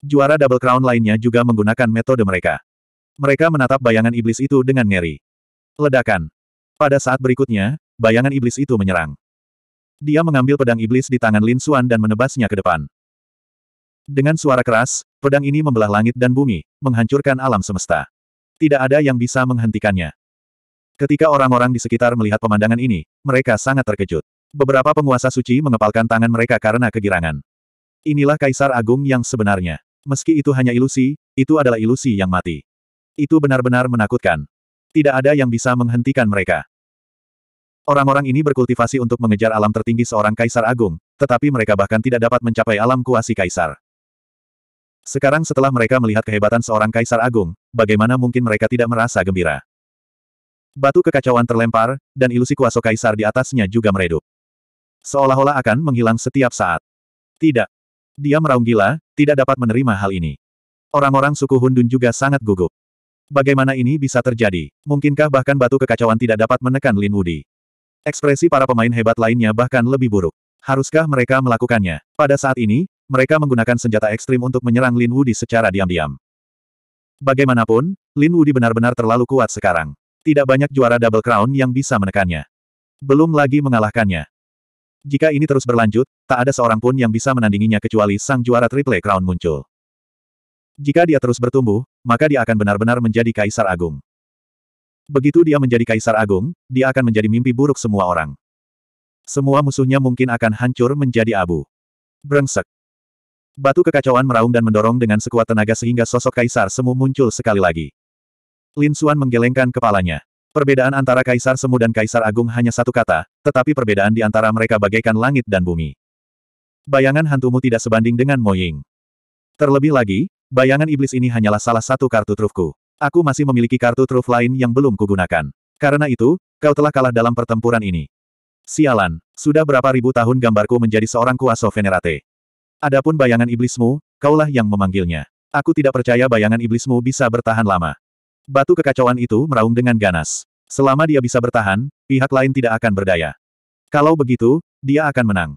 Juara Double Crown lainnya juga menggunakan metode mereka. Mereka menatap bayangan iblis itu dengan ngeri. Ledakan. Pada saat berikutnya, bayangan iblis itu menyerang. Dia mengambil pedang iblis di tangan Lin Xuan dan menebasnya ke depan. Dengan suara keras, pedang ini membelah langit dan bumi, menghancurkan alam semesta. Tidak ada yang bisa menghentikannya. Ketika orang-orang di sekitar melihat pemandangan ini, mereka sangat terkejut. Beberapa penguasa suci mengepalkan tangan mereka karena kegirangan. Inilah Kaisar Agung yang sebenarnya. Meski itu hanya ilusi, itu adalah ilusi yang mati. Itu benar-benar menakutkan. Tidak ada yang bisa menghentikan mereka. Orang-orang ini berkultivasi untuk mengejar alam tertinggi seorang kaisar agung, tetapi mereka bahkan tidak dapat mencapai alam kuasi kaisar. Sekarang setelah mereka melihat kehebatan seorang kaisar agung, bagaimana mungkin mereka tidak merasa gembira? Batu kekacauan terlempar, dan ilusi kuasa kaisar di atasnya juga meredup. Seolah-olah akan menghilang setiap saat. Tidak. Dia meraung gila, tidak dapat menerima hal ini. Orang-orang suku Hundun juga sangat gugup. Bagaimana ini bisa terjadi? Mungkinkah bahkan batu kekacauan tidak dapat menekan Lin Wudi? Ekspresi para pemain hebat lainnya bahkan lebih buruk. Haruskah mereka melakukannya? Pada saat ini, mereka menggunakan senjata ekstrim untuk menyerang Lin Wudi secara diam-diam. Bagaimanapun, Lin Wudi benar-benar terlalu kuat sekarang. Tidak banyak juara Double Crown yang bisa menekannya. Belum lagi mengalahkannya. Jika ini terus berlanjut, tak ada seorang pun yang bisa menandinginya kecuali sang juara Triple Crown muncul. Jika dia terus bertumbuh, maka dia akan benar-benar menjadi kaisar agung. Begitu dia menjadi kaisar agung, dia akan menjadi mimpi buruk semua orang. Semua musuhnya mungkin akan hancur menjadi abu. Brengsek. Batu kekacauan meraung dan mendorong dengan sekuat tenaga sehingga sosok kaisar semu muncul sekali lagi. Lin Xuan menggelengkan kepalanya. Perbedaan antara kaisar semu dan kaisar agung hanya satu kata, tetapi perbedaan di antara mereka bagaikan langit dan bumi. Bayangan hantumu tidak sebanding dengan Mo Ying. Terlebih lagi, Bayangan iblis ini hanyalah salah satu kartu trufku. Aku masih memiliki kartu truf lain yang belum kugunakan. Karena itu, kau telah kalah dalam pertempuran ini. Sialan, sudah berapa ribu tahun gambarku menjadi seorang kuasa venerate. Adapun bayangan iblismu, kaulah yang memanggilnya. Aku tidak percaya bayangan iblismu bisa bertahan lama. Batu kekacauan itu meraung dengan ganas. Selama dia bisa bertahan, pihak lain tidak akan berdaya. Kalau begitu, dia akan menang.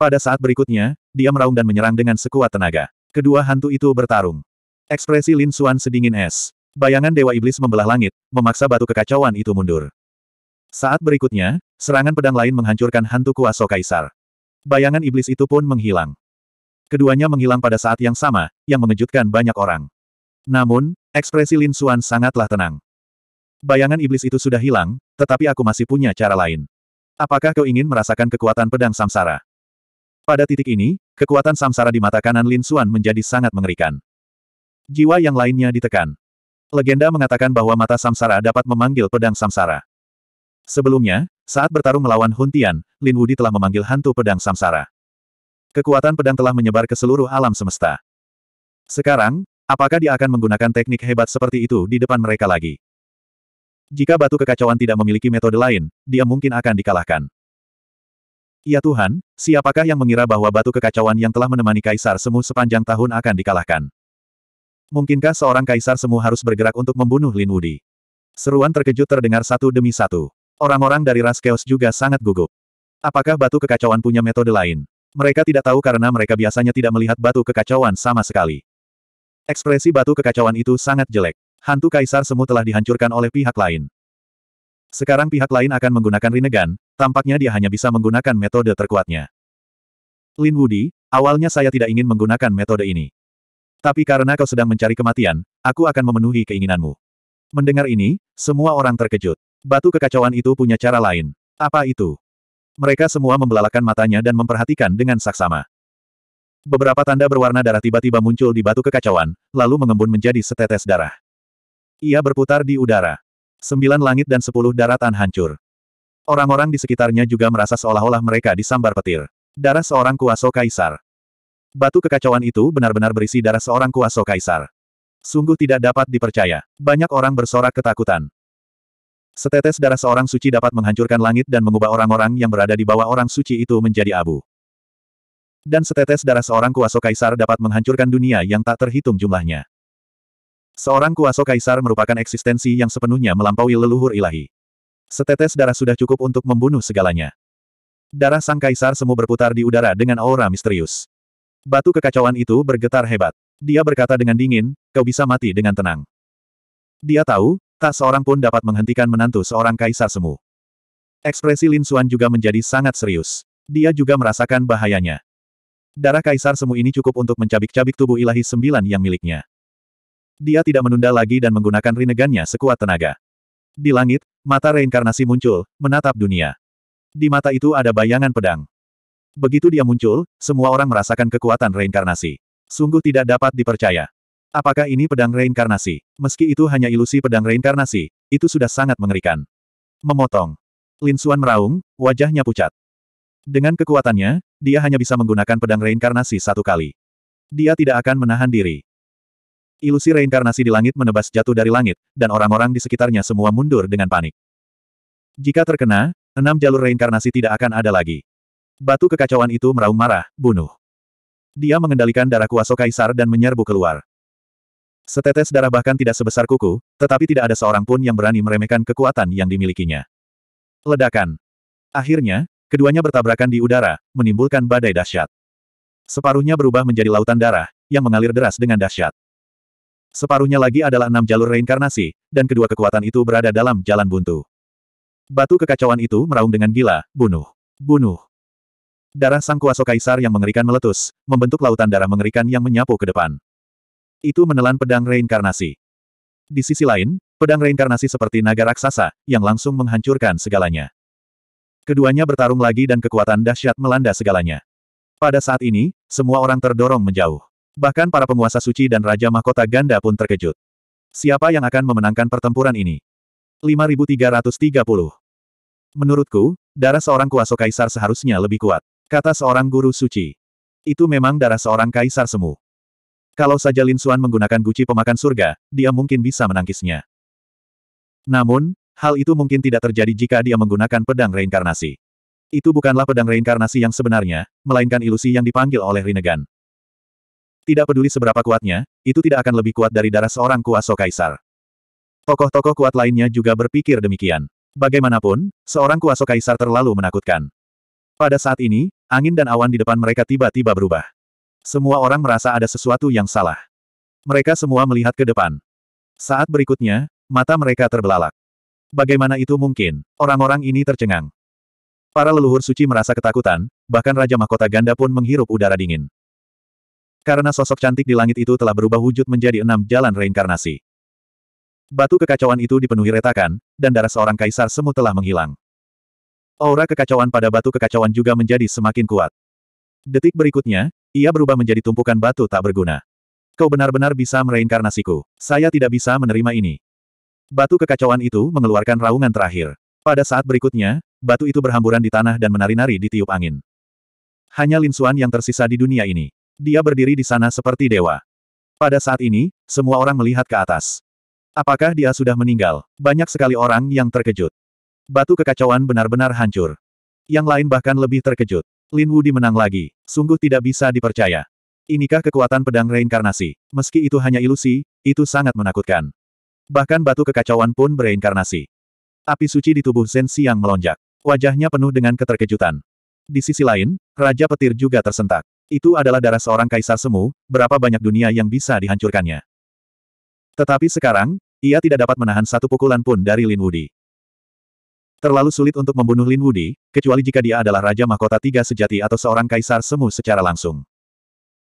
Pada saat berikutnya, dia meraung dan menyerang dengan sekuat tenaga. Kedua hantu itu bertarung. Ekspresi Lin Xuan sedingin es. Bayangan Dewa Iblis membelah langit, memaksa batu kekacauan itu mundur. Saat berikutnya, serangan pedang lain menghancurkan hantu kuasa kaisar. Bayangan iblis itu pun menghilang. Keduanya menghilang pada saat yang sama, yang mengejutkan banyak orang. Namun, ekspresi Lin Xuan sangatlah tenang. Bayangan iblis itu sudah hilang, tetapi aku masih punya cara lain. Apakah kau ingin merasakan kekuatan pedang samsara? Pada titik ini, Kekuatan samsara di mata kanan Lin Xuan menjadi sangat mengerikan. Jiwa yang lainnya ditekan. Legenda mengatakan bahwa mata samsara dapat memanggil pedang samsara. Sebelumnya, saat bertarung melawan Hun Tian, Lin Wudi telah memanggil hantu pedang samsara. Kekuatan pedang telah menyebar ke seluruh alam semesta. Sekarang, apakah dia akan menggunakan teknik hebat seperti itu di depan mereka lagi? Jika batu kekacauan tidak memiliki metode lain, dia mungkin akan dikalahkan. Ya Tuhan, siapakah yang mengira bahwa batu kekacauan yang telah menemani kaisar semu sepanjang tahun akan dikalahkan? Mungkinkah seorang kaisar semu harus bergerak untuk membunuh Lin Wudi? Seruan terkejut terdengar satu demi satu. Orang-orang dari ras Chaos juga sangat gugup. Apakah batu kekacauan punya metode lain? Mereka tidak tahu karena mereka biasanya tidak melihat batu kekacauan sama sekali. Ekspresi batu kekacauan itu sangat jelek. Hantu kaisar semu telah dihancurkan oleh pihak lain. Sekarang pihak lain akan menggunakan Rinnegan, tampaknya dia hanya bisa menggunakan metode terkuatnya. Lin Wudi, awalnya saya tidak ingin menggunakan metode ini. Tapi karena kau sedang mencari kematian, aku akan memenuhi keinginanmu. Mendengar ini, semua orang terkejut. Batu kekacauan itu punya cara lain. Apa itu? Mereka semua membelalakan matanya dan memperhatikan dengan saksama. Beberapa tanda berwarna darah tiba-tiba muncul di batu kekacauan, lalu mengembun menjadi setetes darah. Ia berputar di udara. Sembilan langit dan sepuluh daratan hancur. Orang-orang di sekitarnya juga merasa seolah-olah mereka disambar petir. Darah seorang kuasa kaisar. Batu kekacauan itu benar-benar berisi darah seorang kuasa kaisar. Sungguh tidak dapat dipercaya. Banyak orang bersorak ketakutan. Setetes darah seorang suci dapat menghancurkan langit dan mengubah orang-orang yang berada di bawah orang suci itu menjadi abu. Dan setetes darah seorang kuasa kaisar dapat menghancurkan dunia yang tak terhitung jumlahnya. Seorang kuasa kaisar merupakan eksistensi yang sepenuhnya melampaui leluhur ilahi. Setetes darah sudah cukup untuk membunuh segalanya. Darah sang kaisar semu berputar di udara dengan aura misterius. Batu kekacauan itu bergetar hebat. Dia berkata dengan dingin, kau bisa mati dengan tenang. Dia tahu, tak seorang pun dapat menghentikan menantu seorang kaisar semu. Ekspresi Lin Xuan juga menjadi sangat serius. Dia juga merasakan bahayanya. Darah kaisar semu ini cukup untuk mencabik-cabik tubuh ilahi sembilan yang miliknya. Dia tidak menunda lagi dan menggunakan rinegannya sekuat tenaga. Di langit, mata reinkarnasi muncul, menatap dunia. Di mata itu ada bayangan pedang. Begitu dia muncul, semua orang merasakan kekuatan reinkarnasi. Sungguh tidak dapat dipercaya. Apakah ini pedang reinkarnasi? Meski itu hanya ilusi pedang reinkarnasi, itu sudah sangat mengerikan. Memotong. Lin Suan meraung, wajahnya pucat. Dengan kekuatannya, dia hanya bisa menggunakan pedang reinkarnasi satu kali. Dia tidak akan menahan diri. Ilusi reinkarnasi di langit menebas jatuh dari langit, dan orang-orang di sekitarnya semua mundur dengan panik. Jika terkena, enam jalur reinkarnasi tidak akan ada lagi. Batu kekacauan itu meraung marah, bunuh. Dia mengendalikan darah kuaso kaisar dan menyerbu keluar. Setetes darah bahkan tidak sebesar kuku, tetapi tidak ada seorang pun yang berani meremehkan kekuatan yang dimilikinya. Ledakan. Akhirnya, keduanya bertabrakan di udara, menimbulkan badai dahsyat. Separuhnya berubah menjadi lautan darah, yang mengalir deras dengan dahsyat. Separuhnya lagi adalah enam jalur reinkarnasi, dan kedua kekuatan itu berada dalam jalan buntu. Batu kekacauan itu meraung dengan gila, bunuh. Bunuh. Darah sang kuasa kaisar yang mengerikan meletus, membentuk lautan darah mengerikan yang menyapu ke depan. Itu menelan pedang reinkarnasi. Di sisi lain, pedang reinkarnasi seperti naga raksasa, yang langsung menghancurkan segalanya. Keduanya bertarung lagi dan kekuatan dahsyat melanda segalanya. Pada saat ini, semua orang terdorong menjauh. Bahkan para penguasa suci dan Raja Mahkota Ganda pun terkejut. Siapa yang akan memenangkan pertempuran ini? 5330. Menurutku, darah seorang kuasa kaisar seharusnya lebih kuat. Kata seorang guru suci. Itu memang darah seorang kaisar semu. Kalau saja Lin Suan menggunakan guci pemakan surga, dia mungkin bisa menangkisnya. Namun, hal itu mungkin tidak terjadi jika dia menggunakan pedang reinkarnasi. Itu bukanlah pedang reinkarnasi yang sebenarnya, melainkan ilusi yang dipanggil oleh Rinnegan. Tidak peduli seberapa kuatnya, itu tidak akan lebih kuat dari darah seorang Kuasa kaisar. Tokoh-tokoh kuat lainnya juga berpikir demikian. Bagaimanapun, seorang Kuasa kaisar terlalu menakutkan. Pada saat ini, angin dan awan di depan mereka tiba-tiba berubah. Semua orang merasa ada sesuatu yang salah. Mereka semua melihat ke depan. Saat berikutnya, mata mereka terbelalak. Bagaimana itu mungkin? Orang-orang ini tercengang. Para leluhur suci merasa ketakutan, bahkan Raja Mahkota Ganda pun menghirup udara dingin. Karena sosok cantik di langit itu telah berubah wujud menjadi enam jalan reinkarnasi. Batu kekacauan itu dipenuhi retakan, dan darah seorang kaisar semu telah menghilang. Aura kekacauan pada batu kekacauan juga menjadi semakin kuat. Detik berikutnya, ia berubah menjadi tumpukan batu tak berguna. Kau benar-benar bisa mereinkarnasiku. Saya tidak bisa menerima ini. Batu kekacauan itu mengeluarkan raungan terakhir. Pada saat berikutnya, batu itu berhamburan di tanah dan menari-nari di tiup angin. Hanya Lin Xuan yang tersisa di dunia ini. Dia berdiri di sana seperti dewa. Pada saat ini, semua orang melihat ke atas. Apakah dia sudah meninggal? Banyak sekali orang yang terkejut. Batu kekacauan benar-benar hancur. Yang lain bahkan lebih terkejut. Lin Wu dimenang lagi. Sungguh tidak bisa dipercaya. Inikah kekuatan pedang reinkarnasi? Meski itu hanya ilusi, itu sangat menakutkan. Bahkan batu kekacauan pun bereinkarnasi. Api suci di tubuh Zen Siang melonjak. Wajahnya penuh dengan keterkejutan. Di sisi lain, Raja Petir juga tersentak. Itu adalah darah seorang kaisar semu, berapa banyak dunia yang bisa dihancurkannya. Tetapi sekarang, ia tidak dapat menahan satu pukulan pun dari Lin Wudi. Terlalu sulit untuk membunuh Lin Wudi, kecuali jika dia adalah Raja Mahkota Tiga Sejati atau seorang kaisar semu secara langsung.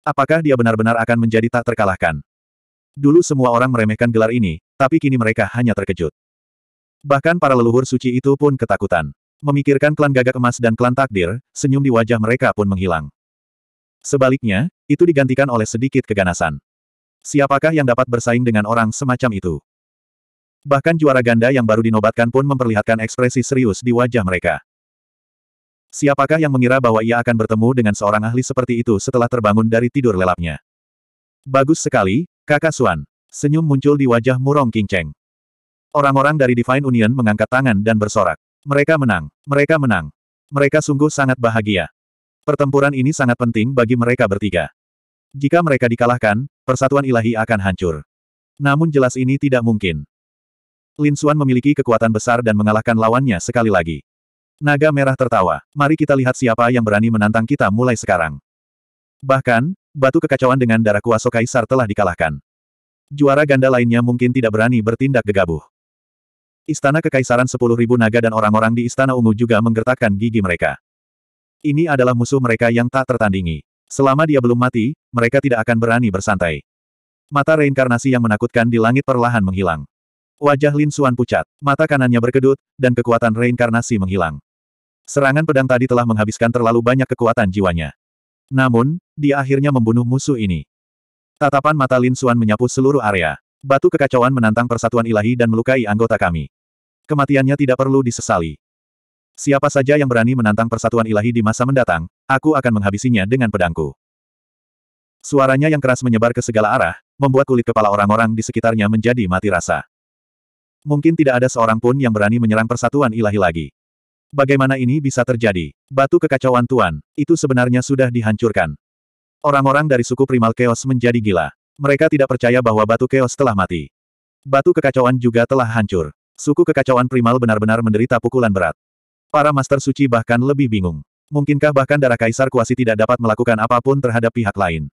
Apakah dia benar-benar akan menjadi tak terkalahkan? Dulu semua orang meremehkan gelar ini, tapi kini mereka hanya terkejut. Bahkan para leluhur suci itu pun ketakutan. Memikirkan klan gagak emas dan klan takdir, senyum di wajah mereka pun menghilang. Sebaliknya, itu digantikan oleh sedikit keganasan. Siapakah yang dapat bersaing dengan orang semacam itu? Bahkan juara ganda yang baru dinobatkan pun memperlihatkan ekspresi serius di wajah mereka. Siapakah yang mengira bahwa ia akan bertemu dengan seorang ahli seperti itu setelah terbangun dari tidur lelapnya? Bagus sekali, kakak Suan. Senyum muncul di wajah Murong Cheng. Orang-orang dari Divine Union mengangkat tangan dan bersorak. Mereka menang, mereka menang. Mereka sungguh sangat bahagia. Pertempuran ini sangat penting bagi mereka bertiga. Jika mereka dikalahkan, persatuan ilahi akan hancur. Namun jelas ini tidak mungkin. Lin Xuan memiliki kekuatan besar dan mengalahkan lawannya sekali lagi. Naga merah tertawa. Mari kita lihat siapa yang berani menantang kita mulai sekarang. Bahkan, batu kekacauan dengan darah kuasa kaisar telah dikalahkan. Juara ganda lainnya mungkin tidak berani bertindak gegabah. Istana Kekaisaran 10.000 naga dan orang-orang di Istana Ungu juga menggertakkan gigi mereka. Ini adalah musuh mereka yang tak tertandingi. Selama dia belum mati, mereka tidak akan berani bersantai. Mata reinkarnasi yang menakutkan di langit perlahan menghilang. Wajah Lin Suan pucat, mata kanannya berkedut, dan kekuatan reinkarnasi menghilang. Serangan pedang tadi telah menghabiskan terlalu banyak kekuatan jiwanya. Namun, dia akhirnya membunuh musuh ini. Tatapan mata Lin Suan menyapu seluruh area. Batu kekacauan menantang persatuan ilahi dan melukai anggota kami. Kematiannya tidak perlu disesali. Siapa saja yang berani menantang persatuan ilahi di masa mendatang, aku akan menghabisinya dengan pedangku. Suaranya yang keras menyebar ke segala arah, membuat kulit kepala orang-orang di sekitarnya menjadi mati rasa. Mungkin tidak ada seorang pun yang berani menyerang persatuan ilahi lagi. Bagaimana ini bisa terjadi? Batu kekacauan Tuan, itu sebenarnya sudah dihancurkan. Orang-orang dari suku Primal Chaos menjadi gila. Mereka tidak percaya bahwa batu chaos telah mati. Batu kekacauan juga telah hancur. Suku kekacauan primal benar-benar menderita pukulan berat. Para Master Suci bahkan lebih bingung. Mungkinkah bahkan darah Kaisar Kuasi tidak dapat melakukan apapun terhadap pihak lain?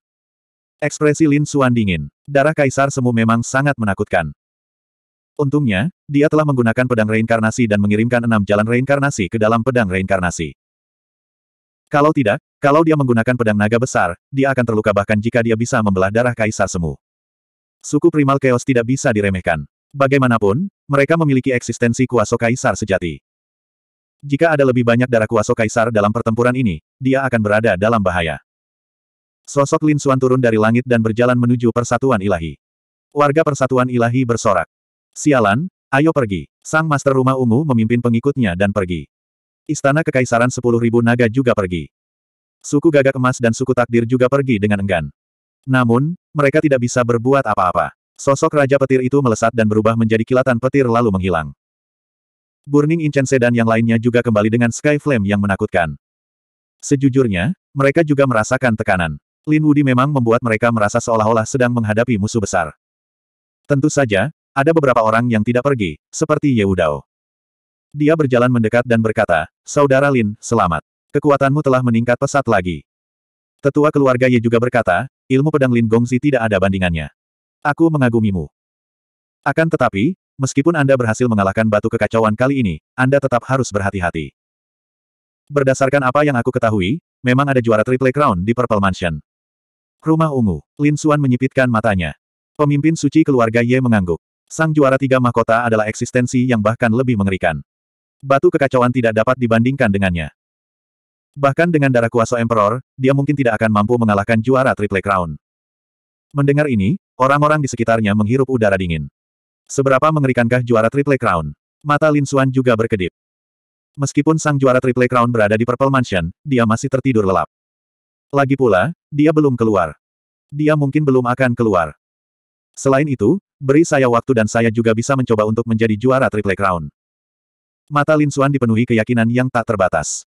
Ekspresi Lin Xuan dingin. Darah Kaisar Semu memang sangat menakutkan. Untungnya, dia telah menggunakan pedang reinkarnasi dan mengirimkan enam jalan reinkarnasi ke dalam pedang reinkarnasi. Kalau tidak, kalau dia menggunakan pedang naga besar, dia akan terluka bahkan jika dia bisa membelah darah Kaisar Semu. Suku Primal Chaos tidak bisa diremehkan. Bagaimanapun, mereka memiliki eksistensi kuasa Kaisar sejati. Jika ada lebih banyak darah kuaso kaisar dalam pertempuran ini, dia akan berada dalam bahaya. Sosok Lin Xuan turun dari langit dan berjalan menuju persatuan ilahi. Warga persatuan ilahi bersorak. Sialan, ayo pergi. Sang Master Rumah Ungu memimpin pengikutnya dan pergi. Istana Kekaisaran sepuluh ribu naga juga pergi. Suku gagak emas dan suku takdir juga pergi dengan enggan. Namun, mereka tidak bisa berbuat apa-apa. Sosok Raja Petir itu melesat dan berubah menjadi kilatan petir lalu menghilang. Burning Incense dan yang lainnya juga kembali dengan Sky Flame yang menakutkan. Sejujurnya, mereka juga merasakan tekanan. Lin Wudi memang membuat mereka merasa seolah-olah sedang menghadapi musuh besar. Tentu saja, ada beberapa orang yang tidak pergi, seperti Ye Wudao. Dia berjalan mendekat dan berkata, Saudara Lin, selamat. Kekuatanmu telah meningkat pesat lagi. Tetua keluarga Ye juga berkata, ilmu pedang Lin Gongzi tidak ada bandingannya. Aku mengagumimu. Akan tetapi, Meskipun Anda berhasil mengalahkan batu kekacauan kali ini, Anda tetap harus berhati-hati. Berdasarkan apa yang aku ketahui, memang ada juara Triple Crown di Purple Mansion. Rumah ungu, Lin Xuan menyipitkan matanya. Pemimpin suci keluarga Ye mengangguk. Sang juara tiga mahkota adalah eksistensi yang bahkan lebih mengerikan. Batu kekacauan tidak dapat dibandingkan dengannya. Bahkan dengan darah kuasa Emperor, dia mungkin tidak akan mampu mengalahkan juara Triple Crown. Mendengar ini, orang-orang di sekitarnya menghirup udara dingin. Seberapa mengerikankah juara Triple Crown? Mata Lin Xuan juga berkedip. Meskipun sang juara Triple Crown berada di Purple Mansion, dia masih tertidur lelap. Lagi pula, dia belum keluar. Dia mungkin belum akan keluar. Selain itu, beri saya waktu dan saya juga bisa mencoba untuk menjadi juara Triple Crown. Mata Lin Xuan dipenuhi keyakinan yang tak terbatas.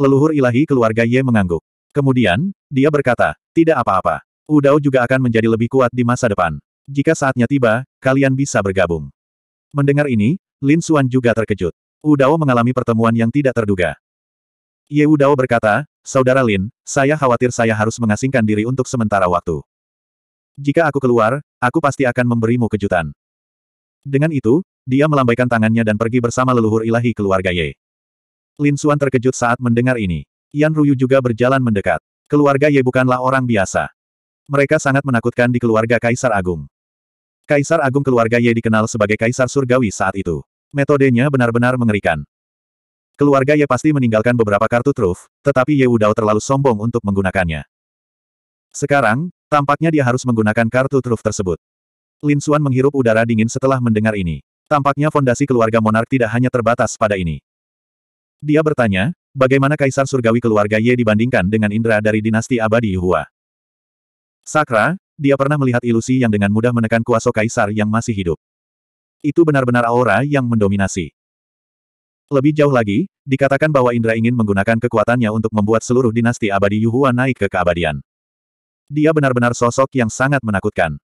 Leluhur ilahi keluarga Ye mengangguk. Kemudian, dia berkata, tidak apa-apa. Udao juga akan menjadi lebih kuat di masa depan. Jika saatnya tiba, kalian bisa bergabung. Mendengar ini, Lin Xuan juga terkejut. Udao mengalami pertemuan yang tidak terduga. Ye Udao berkata, Saudara Lin, saya khawatir saya harus mengasingkan diri untuk sementara waktu. Jika aku keluar, aku pasti akan memberimu kejutan. Dengan itu, dia melambaikan tangannya dan pergi bersama leluhur ilahi keluarga Ye. Lin Xuan terkejut saat mendengar ini. Yan Ruyu juga berjalan mendekat. Keluarga Ye bukanlah orang biasa. Mereka sangat menakutkan di keluarga Kaisar Agung. Kaisar Agung keluarga Ye dikenal sebagai Kaisar Surgawi saat itu. Metodenya benar-benar mengerikan. Keluarga Ye pasti meninggalkan beberapa kartu truf, tetapi Ye Wudao terlalu sombong untuk menggunakannya. Sekarang, tampaknya dia harus menggunakan kartu truf tersebut. Lin Xuan menghirup udara dingin setelah mendengar ini. Tampaknya fondasi keluarga monark tidak hanya terbatas pada ini. Dia bertanya, bagaimana kaisar surgawi keluarga Ye dibandingkan dengan Indra dari dinasti abadi Yuhua? Sakra, dia pernah melihat ilusi yang dengan mudah menekan kuasa kaisar yang masih hidup. Itu benar-benar aura yang mendominasi. Lebih jauh lagi, dikatakan bahwa Indra ingin menggunakan kekuatannya untuk membuat seluruh dinasti abadi Yuhua naik ke keabadian. Dia benar-benar sosok yang sangat menakutkan.